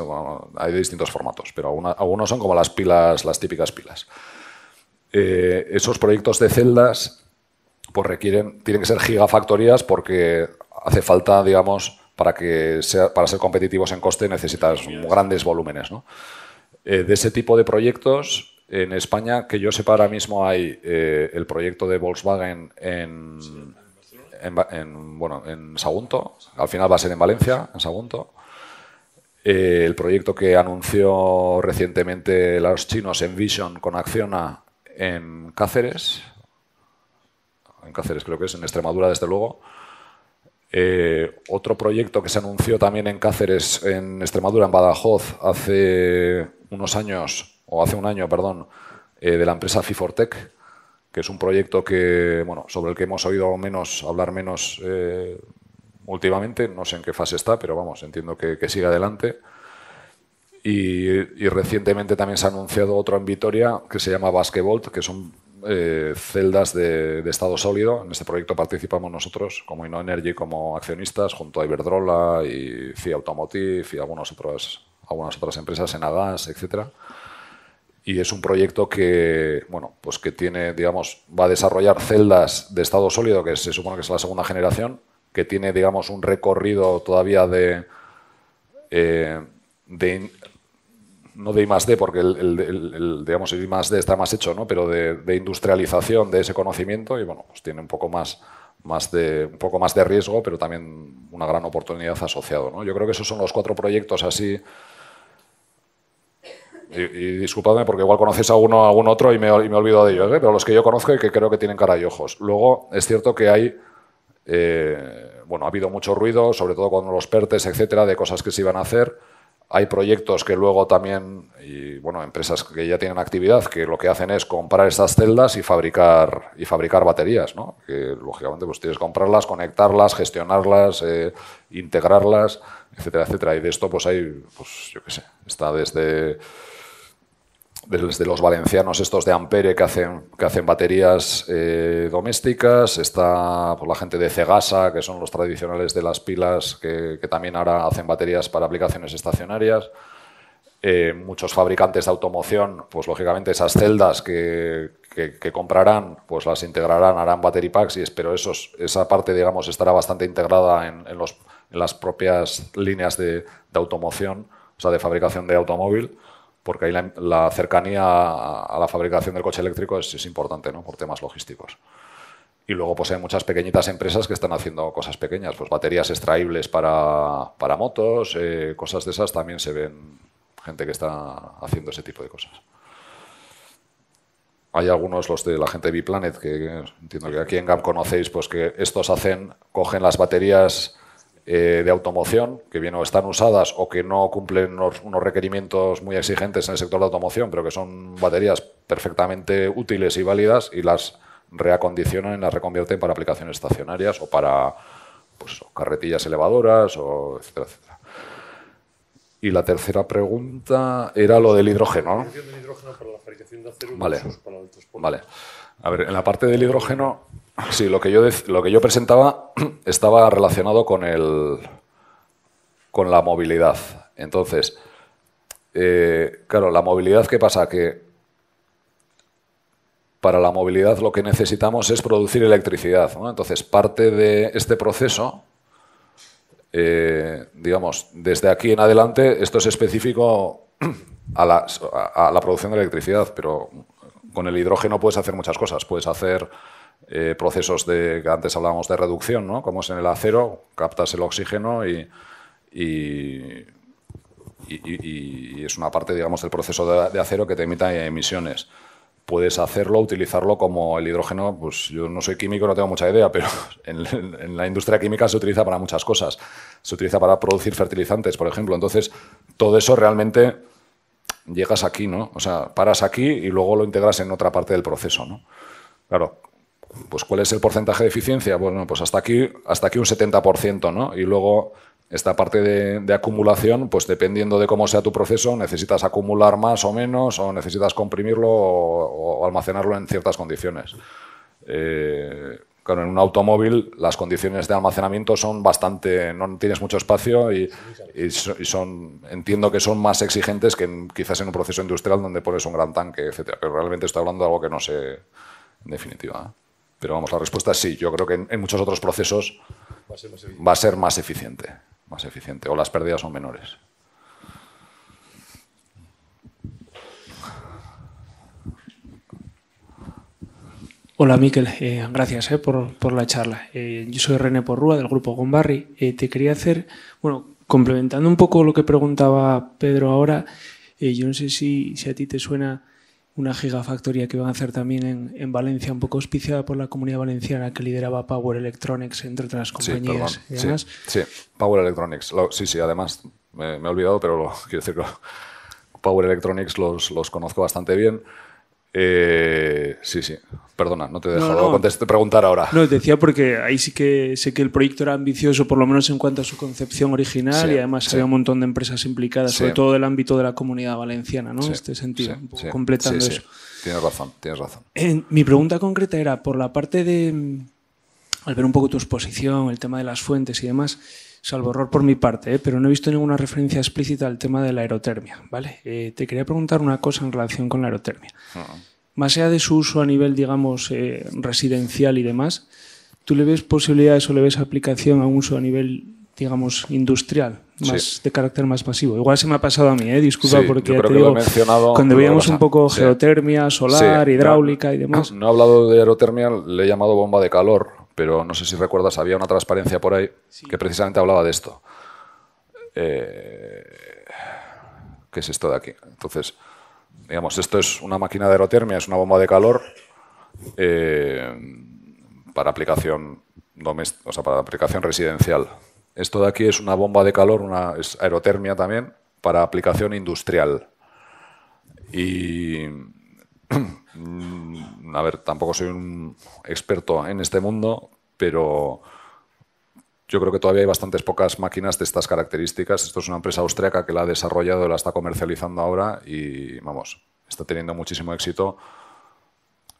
hay distintos formatos, pero algunos son como las pilas, las típicas pilas. Eh, esos proyectos de celdas pues requieren, tienen que ser gigafactorías porque hace falta, digamos, para, que sea, para ser competitivos en coste necesitas grandes volúmenes. Eh, de ese tipo de proyectos, en España, que yo sepa, ahora mismo hay eh, el proyecto de Volkswagen en, en, Sagunto, al final va a ser en Valencia, en Sagunto. el proyecto que anunció recientemente los chinos en Vision con Acciona en Cáceres, en Cáceres creo que es, en Extremadura desde luego, eh, otro proyecto que se anunció también en Cáceres, en Extremadura, en Badajoz, hace unos años, o hace un año, perdón, eh, de la empresa Fifortec, que es un proyecto que, sobre el que hemos oído menos, hablar menos eh, últimamente, no sé en qué fase está, pero vamos, entiendo que, que sigue adelante. Y, recientemente también se ha anunciado otro en Vitoria que se llama Basquevolt, que son eh, celdas de, estado sólido. En este proyecto participamos nosotros como InnoEnergy como accionistas junto a Iberdrola y Fiat Automotive y algunas otras, algunas otras empresas, Enagas, etcétera. Y es un proyecto que, bueno, pues que tiene, digamos, va a desarrollar celdas de estado sólido, que se supone que es la segunda generación, que tiene, digamos, un recorrido todavía de, eh, de no de I más D, porque el, digamos, I más D está más hecho, ¿no? pero de, industrialización de ese conocimiento y bueno, pues tiene un poco más, más de, un poco más de riesgo, pero también una gran oportunidad asociado. ¿no? Yo creo que esos son los cuatro proyectos así. Y, disculpadme porque igual conocéis a uno a algún otro y me, y me de ellos, ¿eh? pero los que yo conozco y que creo que tienen cara y ojos. Luego, es cierto que hay eh, bueno, ha habido mucho ruido, sobre todo con los PERTES, etcétera, de cosas que se iban a hacer. Hay proyectos que luego también, y bueno, empresas que ya tienen actividad, que lo que hacen es comprar estas celdas y fabricar, y fabricar baterías, ¿no? Que lógicamente pues tienes que comprarlas, conectarlas, gestionarlas, eh, integrarlas, etcétera, etcétera. Y de esto pues hay, pues yo qué sé, está desde desde los valencianos estos de Ampere que hacen, que hacen baterías eh, domésticas, está pues, la gente de Cegasa, que son los tradicionales de las pilas, que, también ahora hacen baterías para aplicaciones estacionarias. Eh, muchos fabricantes de automoción, pues lógicamente esas celdas que, que, comprarán, pues las integrarán, harán battery packs, y, pero eso esa parte, digamos, estará bastante integrada en, las propias líneas de, automoción, o sea, de fabricación de automóvil porque ahí la, cercanía a, la fabricación del coche eléctrico es, importante, ¿no? Por temas logísticos. Y luego pues hay muchas pequeñitas empresas que están haciendo cosas pequeñas, pues baterías extraíbles para, motos, eh, cosas de esas también se ven gente que está haciendo ese tipo de cosas. Hay algunos, los de la gente de Biplanet, que entiendo que aquí en GAM conocéis, pues que estos hacen, cogen las baterías eh, de automoción, que bien o están usadas o que no cumplen unos, requerimientos muy exigentes en el sector de automoción, pero que son baterías perfectamente útiles y válidas y las reacondicionan y las reconvierten para aplicaciones estacionarias o para pues, carretillas elevadoras, o etcétera, etcétera. Y la tercera pregunta era lo del hidrógeno. ¿no? hidrógeno para la fabricación de acero vale. Pues, vale. A ver, en la parte del hidrógeno Sí, lo que yo, lo que yo presentaba estaba relacionado con, el, con la movilidad. Entonces, eh, claro, la movilidad, ¿qué pasa? Que para la movilidad lo que necesitamos es producir electricidad. ¿no? Entonces, parte de este proceso, eh, digamos, desde aquí en adelante, esto es específico a la, a la producción de electricidad, pero con el hidrógeno puedes hacer muchas cosas. Puedes hacer eh, procesos de, que antes hablábamos de reducción, ¿no? como es en el acero, captas el oxígeno y, y, es una parte digamos, del proceso de, acero que te emita emisiones. Puedes hacerlo, utilizarlo como el hidrógeno, pues yo no soy químico, no tengo mucha idea, pero en, en la industria química se utiliza para muchas cosas. Se utiliza para producir fertilizantes, por ejemplo. Entonces, todo eso realmente llegas aquí, ¿no? O sea, paras aquí y luego lo integras en otra parte del proceso, ¿no? Claro, pues ¿cuál es el porcentaje de eficiencia? Bueno, pues hasta aquí, hasta aquí un 70%, ¿no? Y luego esta parte de, acumulación, pues dependiendo de cómo sea tu proceso, necesitas acumular más o menos, o necesitas comprimirlo o, almacenarlo en ciertas condiciones. Eh, en un automóvil las condiciones de almacenamiento son bastante, no tienes mucho espacio y, son, entiendo que son más exigentes que quizás en un proceso industrial donde pones un gran tanque, etcétera. Pero realmente estoy hablando de algo que no sé en definitiva. ¿eh? Pero vamos, la respuesta es sí. Yo creo que en, muchos otros procesos va a, ser más eficiente, más eficiente, o las pérdidas son menores. Hola Miquel, eh, gracias eh, por, la charla. Eh, yo soy René Porrúa del grupo Gombarri. te quería hacer, bueno, complementando un poco lo que preguntaba Pedro ahora, yo no sé si, si a ti te suena una gigafactoría que iban a hacer también en, Valencia, un poco auspiciada por la comunidad valenciana que lideraba Power Electronics, entre otras compañías. Sí, sí, Power Electronics. sí, sí, además, me, he olvidado, pero quiero decir que Power Electronics los, los conozco bastante bien. Eh, sí, sí. Perdona, no te he dejado preguntar ahora. No, decía porque ahí sí que sé que el proyecto era ambicioso, por lo menos en cuanto a su concepción original, y además había un montón de empresas implicadas, sobre todo del ámbito de la comunidad valenciana, ¿no? En este sentido, completando eso. Tienes razón, tienes razón. mi pregunta concreta era, por la parte de, mm, al ver un poco tu exposición, el tema de las fuentes y demás, salvo error por mi parte, ¿eh? pero no he visto ninguna referencia explícita al tema de la aerotermia. ¿vale? Eh, te quería preguntar una cosa en relación con la aerotermia. Ah. Más allá de su uso a nivel, digamos, eh, residencial y demás, ¿tú le ves posibilidades o le ves aplicación a un uso a nivel, digamos, industrial? de carácter más pasivo. Igual se me ha pasado a mí, ¿eh? disculpa, porque te digo, cuando veíamos un poco geotermia, solar, hidráulica y demás. No he hablado de aerotermia, le he llamado bomba de calor, pero no sé si recuerdas, había una transparencia por ahí que precisamente hablaba de esto. Eh, ¿Qué es esto de aquí? Entonces, digamos, esto es una máquina de aerotermia, es una bomba de calor eh, para aplicación o sea, para aplicación residencial. Esto de aquí es una bomba de calor, una es aerotermia también, para aplicación industrial. Y mm, a ver, tampoco soy un experto en este mundo, pero yo creo que todavía hay bastantes pocas máquinas de estas características. Esto es una empresa austríaca que la ha desarrollado, la está comercializando ahora y, vamos, está teniendo muchísimo éxito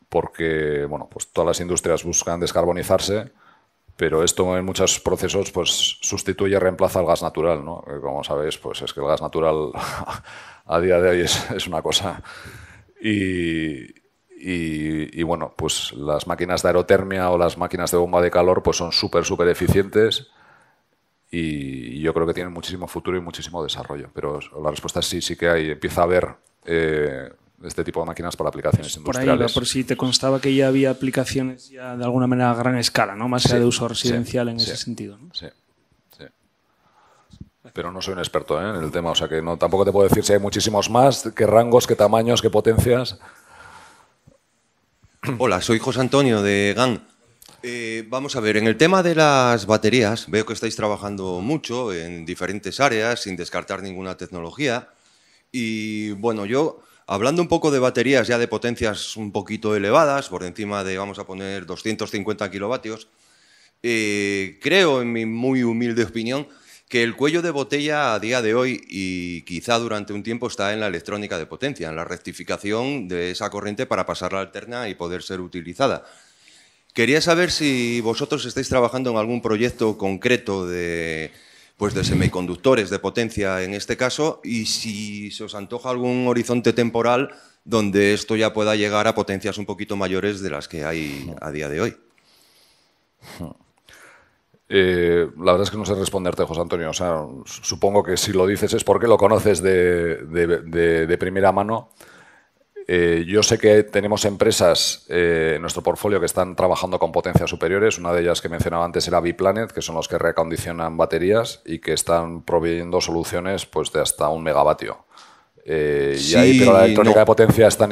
porque, bueno, pues todas las industrias buscan descarbonizarse, pero esto en muchos procesos pues sustituye reemplaza al gas natural, ¿no? Como sabéis, pues es que el gas natural a día de hoy es, es una cosa. Y, y, bueno, pues las máquinas de aerotermia o las máquinas de bomba de calor pues son súper, súper eficientes y yo creo que tienen muchísimo futuro y muchísimo desarrollo. Pero la respuesta es sí, sí que hay. Empieza a haber eh, este tipo de máquinas para aplicaciones por Ahí por si te constaba que ya había aplicaciones ya de alguna manera a gran escala, ¿no? Más allá de uso residencial en ese sentido. Sí. Pero no soy un experto ¿eh? en el tema, o sea que no, tampoco te puedo decir si hay muchísimos más, qué rangos, qué tamaños, qué potencias. Hola, soy José Antonio de GAN. Eh, vamos a ver, en el tema de las baterías, veo que estáis trabajando mucho en diferentes áreas sin descartar ninguna tecnología. Y bueno, yo, hablando un poco de baterías ya de potencias un poquito elevadas, por encima de, vamos a poner, 250 kilovatios, eh, creo, en mi muy humilde opinión, que el cuello de botella a día de hoy y quizá durante un tiempo está en la electrónica de potencia, en la rectificación de esa corriente para pasar la alterna y poder ser utilizada. Quería saber si vosotros estáis trabajando en algún proyecto concreto de, pues de semiconductores de potencia en este caso y si se os antoja algún horizonte temporal donde esto ya pueda llegar a potencias un poquito mayores de las que hay a día de hoy. Hmm. Eh, la verdad es que no sé responderte, José Antonio. sea, supongo que si lo dices es porque lo conoces de, primera mano. Eh, yo sé que tenemos empresas eh, en nuestro portfolio que están trabajando con potencias superiores. Una de ellas que mencionaba antes era Biplanet, que son los que recondicionan baterías y que están proveyendo soluciones pues, de hasta un megavatio. Eh, y ahí, pero la electrónica de potencia es tan...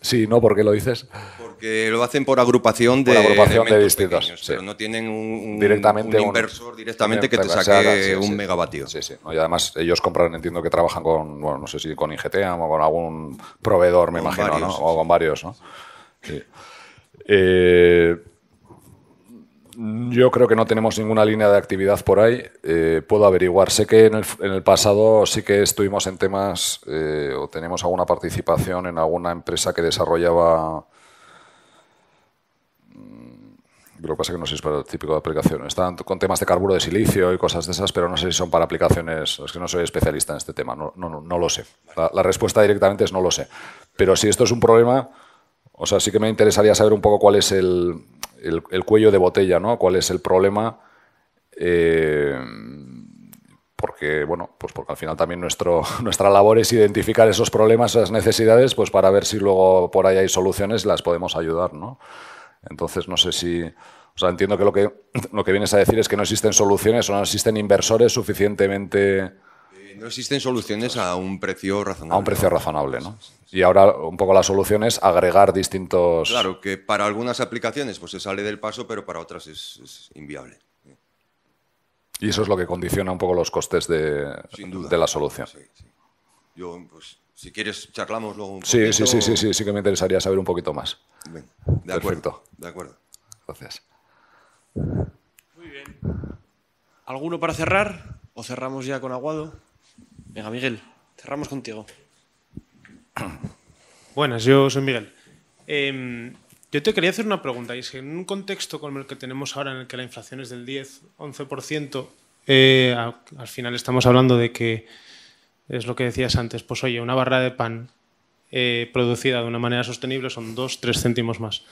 Sí, ¿no? ¿Por qué lo dices? Porque lo hacen por agrupación de, por agrupación distintos. Pero no tienen un, directamente inversor directamente que te saque un megavatio. Sí, sí. y además ellos compran, entiendo que trabajan con, bueno, no sé si con Ingeteam o con algún proveedor, me imagino, ¿no? O con varios, ¿no? Eh, yo creo que no tenemos ninguna línea de actividad por ahí. Eh, puedo averiguar. Sé que en el, pasado sí que estuvimos en temas eh, o tenemos alguna participación en alguna empresa que desarrollaba. Mm, lo que pasa es que no sé si es para el típico de aplicaciones Están con temas de carburo de silicio y cosas de esas, pero no sé si son para aplicaciones. Es que no soy especialista en este tema. No, no, lo sé. la respuesta directamente es no lo sé. Pero si esto es un problema, o sea, sí que me interesaría saber un poco cuál es el el, cuello de botella, ¿no? ¿Cuál es el problema? Eh, porque, bueno, pues porque al final también nuestro, nuestra labor es identificar esos problemas, esas necesidades, pues para ver si luego por ahí hay soluciones y las podemos ayudar, ¿no? Entonces, no sé si... O sea, entiendo que lo que, lo que vienes a decir es que no existen soluciones o no existen inversores suficientemente no existen soluciones a un precio razonable. A un precio razonable, ¿no? Y ahora un poco la solución es agregar distintos... Claro, que para algunas aplicaciones pues se sale del paso, pero para otras es, inviable. Y eso es lo que condiciona un poco los costes de, la solución. Sí, sí. Yo, pues, si quieres, charlamos luego un sí, Sí, sí, sí, sí, sí que me interesaría saber un poquito más. Bien, de Perfecto. De acuerdo. Gracias. Muy bien. ¿Alguno para cerrar? ¿O cerramos ya con Aguado? Venga, Miguel, cerramos contigo. Buenas, yo soy Miguel. Em, yo te quería hacer una pregunta, y es en un contexto como el que tenemos ahora, en el que la inflación es del 10, 11%, eh, al final estamos hablando de que, es lo que decías antes, pues oye, una barra de pan eh, producida de una manera sostenible son 2, 3 céntimos más.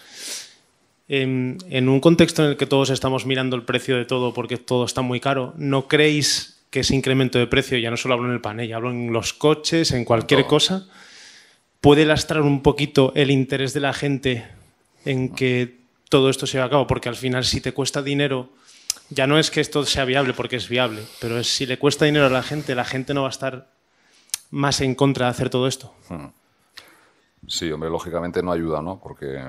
Em, en un contexto en el que todos estamos mirando el precio de todo porque todo está muy caro, ¿no creéis que ese incremento de precio, ya no solo hablo en el panel, ya hablo en los coches, en cualquier cosa, puede lastrar un poquito el interés de la gente en que todo esto se lleve a cabo, porque al final si te cuesta dinero, ya no es que esto sea viable porque es viable, pero si le cuesta dinero a la gente, la gente no va a estar más en contra de hacer todo esto. Hmm. Sí, hombre, lógicamente no ayuda, ¿no? Porque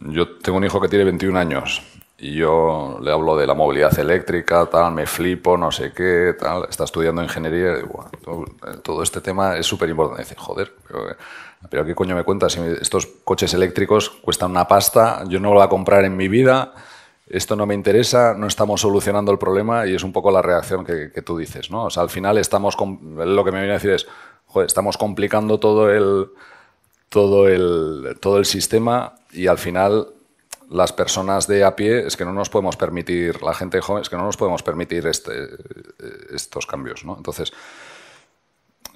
yo tengo un hijo que tiene 21 años y yo le hablo de la movilidad eléctrica, tal, me flipo, no sé qué, tal, está estudiando ingeniería, eh, todo, este tema es súper importante. Dice, joder, eh, pero, ¿qué coño me cuentas? estos coches eléctricos cuestan una pasta, yo no lo voy a comprar en mi vida, esto no me interesa, no estamos solucionando el problema y es un poco la reacción que, tú dices, ¿no? al final estamos, lo que me viene a decir es, joder, estamos complicando todo el, todo todo el sistema y al final las personas de a pie es que no nos podemos permitir, la gente joven es que no nos podemos permitir este, estos cambios. ¿no? Entonces,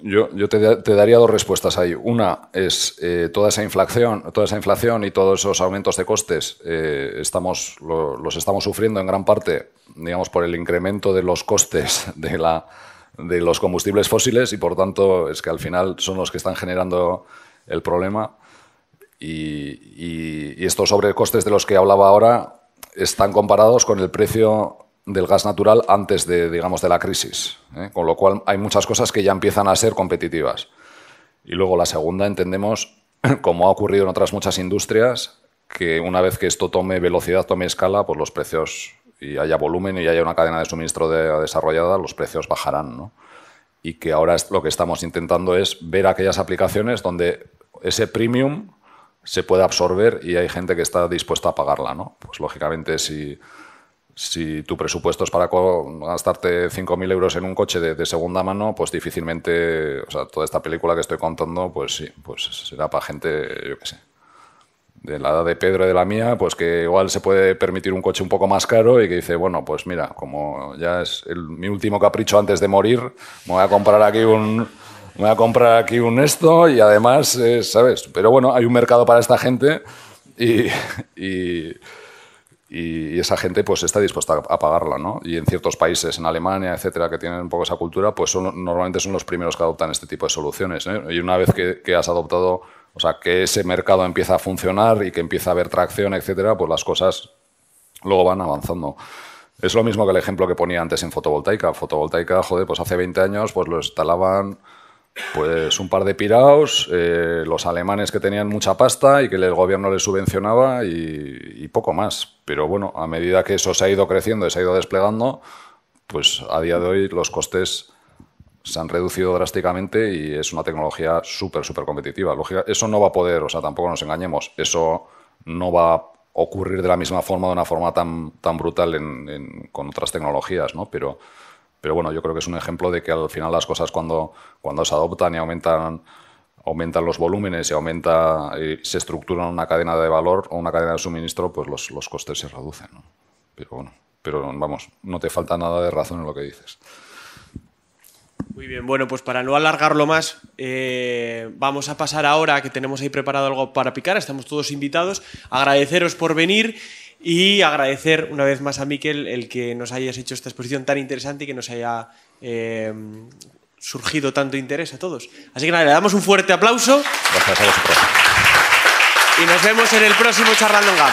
yo, te, daría dos respuestas ahí. Una es eh, toda esa inflación, toda esa inflación y todos esos aumentos de costes eh, estamos, los estamos sufriendo en gran parte, digamos, por el incremento de los costes de, la, de los combustibles fósiles y por tanto es que al final son los que están generando el problema y, y estos sobrecostes de los que hablaba ahora están comparados con el precio del gas natural antes de, digamos, de la crisis. ¿eh? Con lo cual hay muchas cosas que ya empiezan a ser competitivas. Y luego la segunda, entendemos, como ha ocurrido en otras muchas industrias, que una vez que esto tome velocidad, tome escala, pues los precios y haya volumen y haya una cadena de suministro desarrollada, los precios bajarán. ¿no? Y que ahora lo que estamos intentando es ver aquellas aplicaciones donde ese premium se puede absorber y hay gente que está dispuesta a pagarla, ¿no? Pues lógicamente si, si tu presupuesto es para gastarte 5.000 euros en un coche de, segunda mano, pues difícilmente, o sea, toda esta película que estoy contando, pues sí, pues será para gente, yo qué sé, de la edad de Pedro y de la mía, pues que igual se puede permitir un coche un poco más caro y que dice, bueno, pues mira, como ya es mi último capricho antes de morir, me voy a comprar aquí un voy a comprar aquí un esto y además, eh, ¿sabes? Pero bueno, hay un mercado para esta gente y, y, esa gente pues está dispuesta a pagarla, ¿no? Y en ciertos países, en Alemania, etcétera, que tienen un poco esa cultura, pues son, normalmente son los primeros que adoptan este tipo de soluciones. ¿eh? Y una vez que, que has adoptado, o sea, que ese mercado empieza a funcionar y que empieza a haber tracción, etcétera, pues las cosas luego van avanzando. Es lo mismo que el ejemplo que ponía antes en fotovoltaica. Fotovoltaica, joder, pues hace 20 años pues lo instalaban pues un par de piraos, eh, los alemanes que tenían mucha pasta y que el gobierno les subvencionaba y, poco más. Pero bueno, a medida que eso se ha ido creciendo y se ha ido desplegando, pues a día de hoy los costes se han reducido drásticamente y es una tecnología súper, súper competitiva. eso no va a poder, o sea, tampoco nos engañemos, eso no va a ocurrir de la misma forma, de una forma tan, tan brutal con otras tecnologías, ¿no? Pero pero bueno, yo creo que es un ejemplo de que al final las cosas cuando, cuando se adoptan y aumentan, aumentan los volúmenes y, aumenta, se estructura una cadena de valor o una cadena de suministro, pues los, costes se reducen. Pero bueno, pero vamos, no te falta nada de razón en lo que dices. Muy bien, bueno, pues para no alargarlo más, eh, vamos a pasar ahora que tenemos ahí preparado algo para picar, estamos todos invitados, agradeceros por venir y agradecer una vez más a Miquel el que nos hayas hecho esta exposición tan interesante y que nos haya eh, surgido tanto interés a todos. Así que nada, le damos un fuerte aplauso. Gracias a vosotros. Y nos vemos en el próximo Charlando Gam.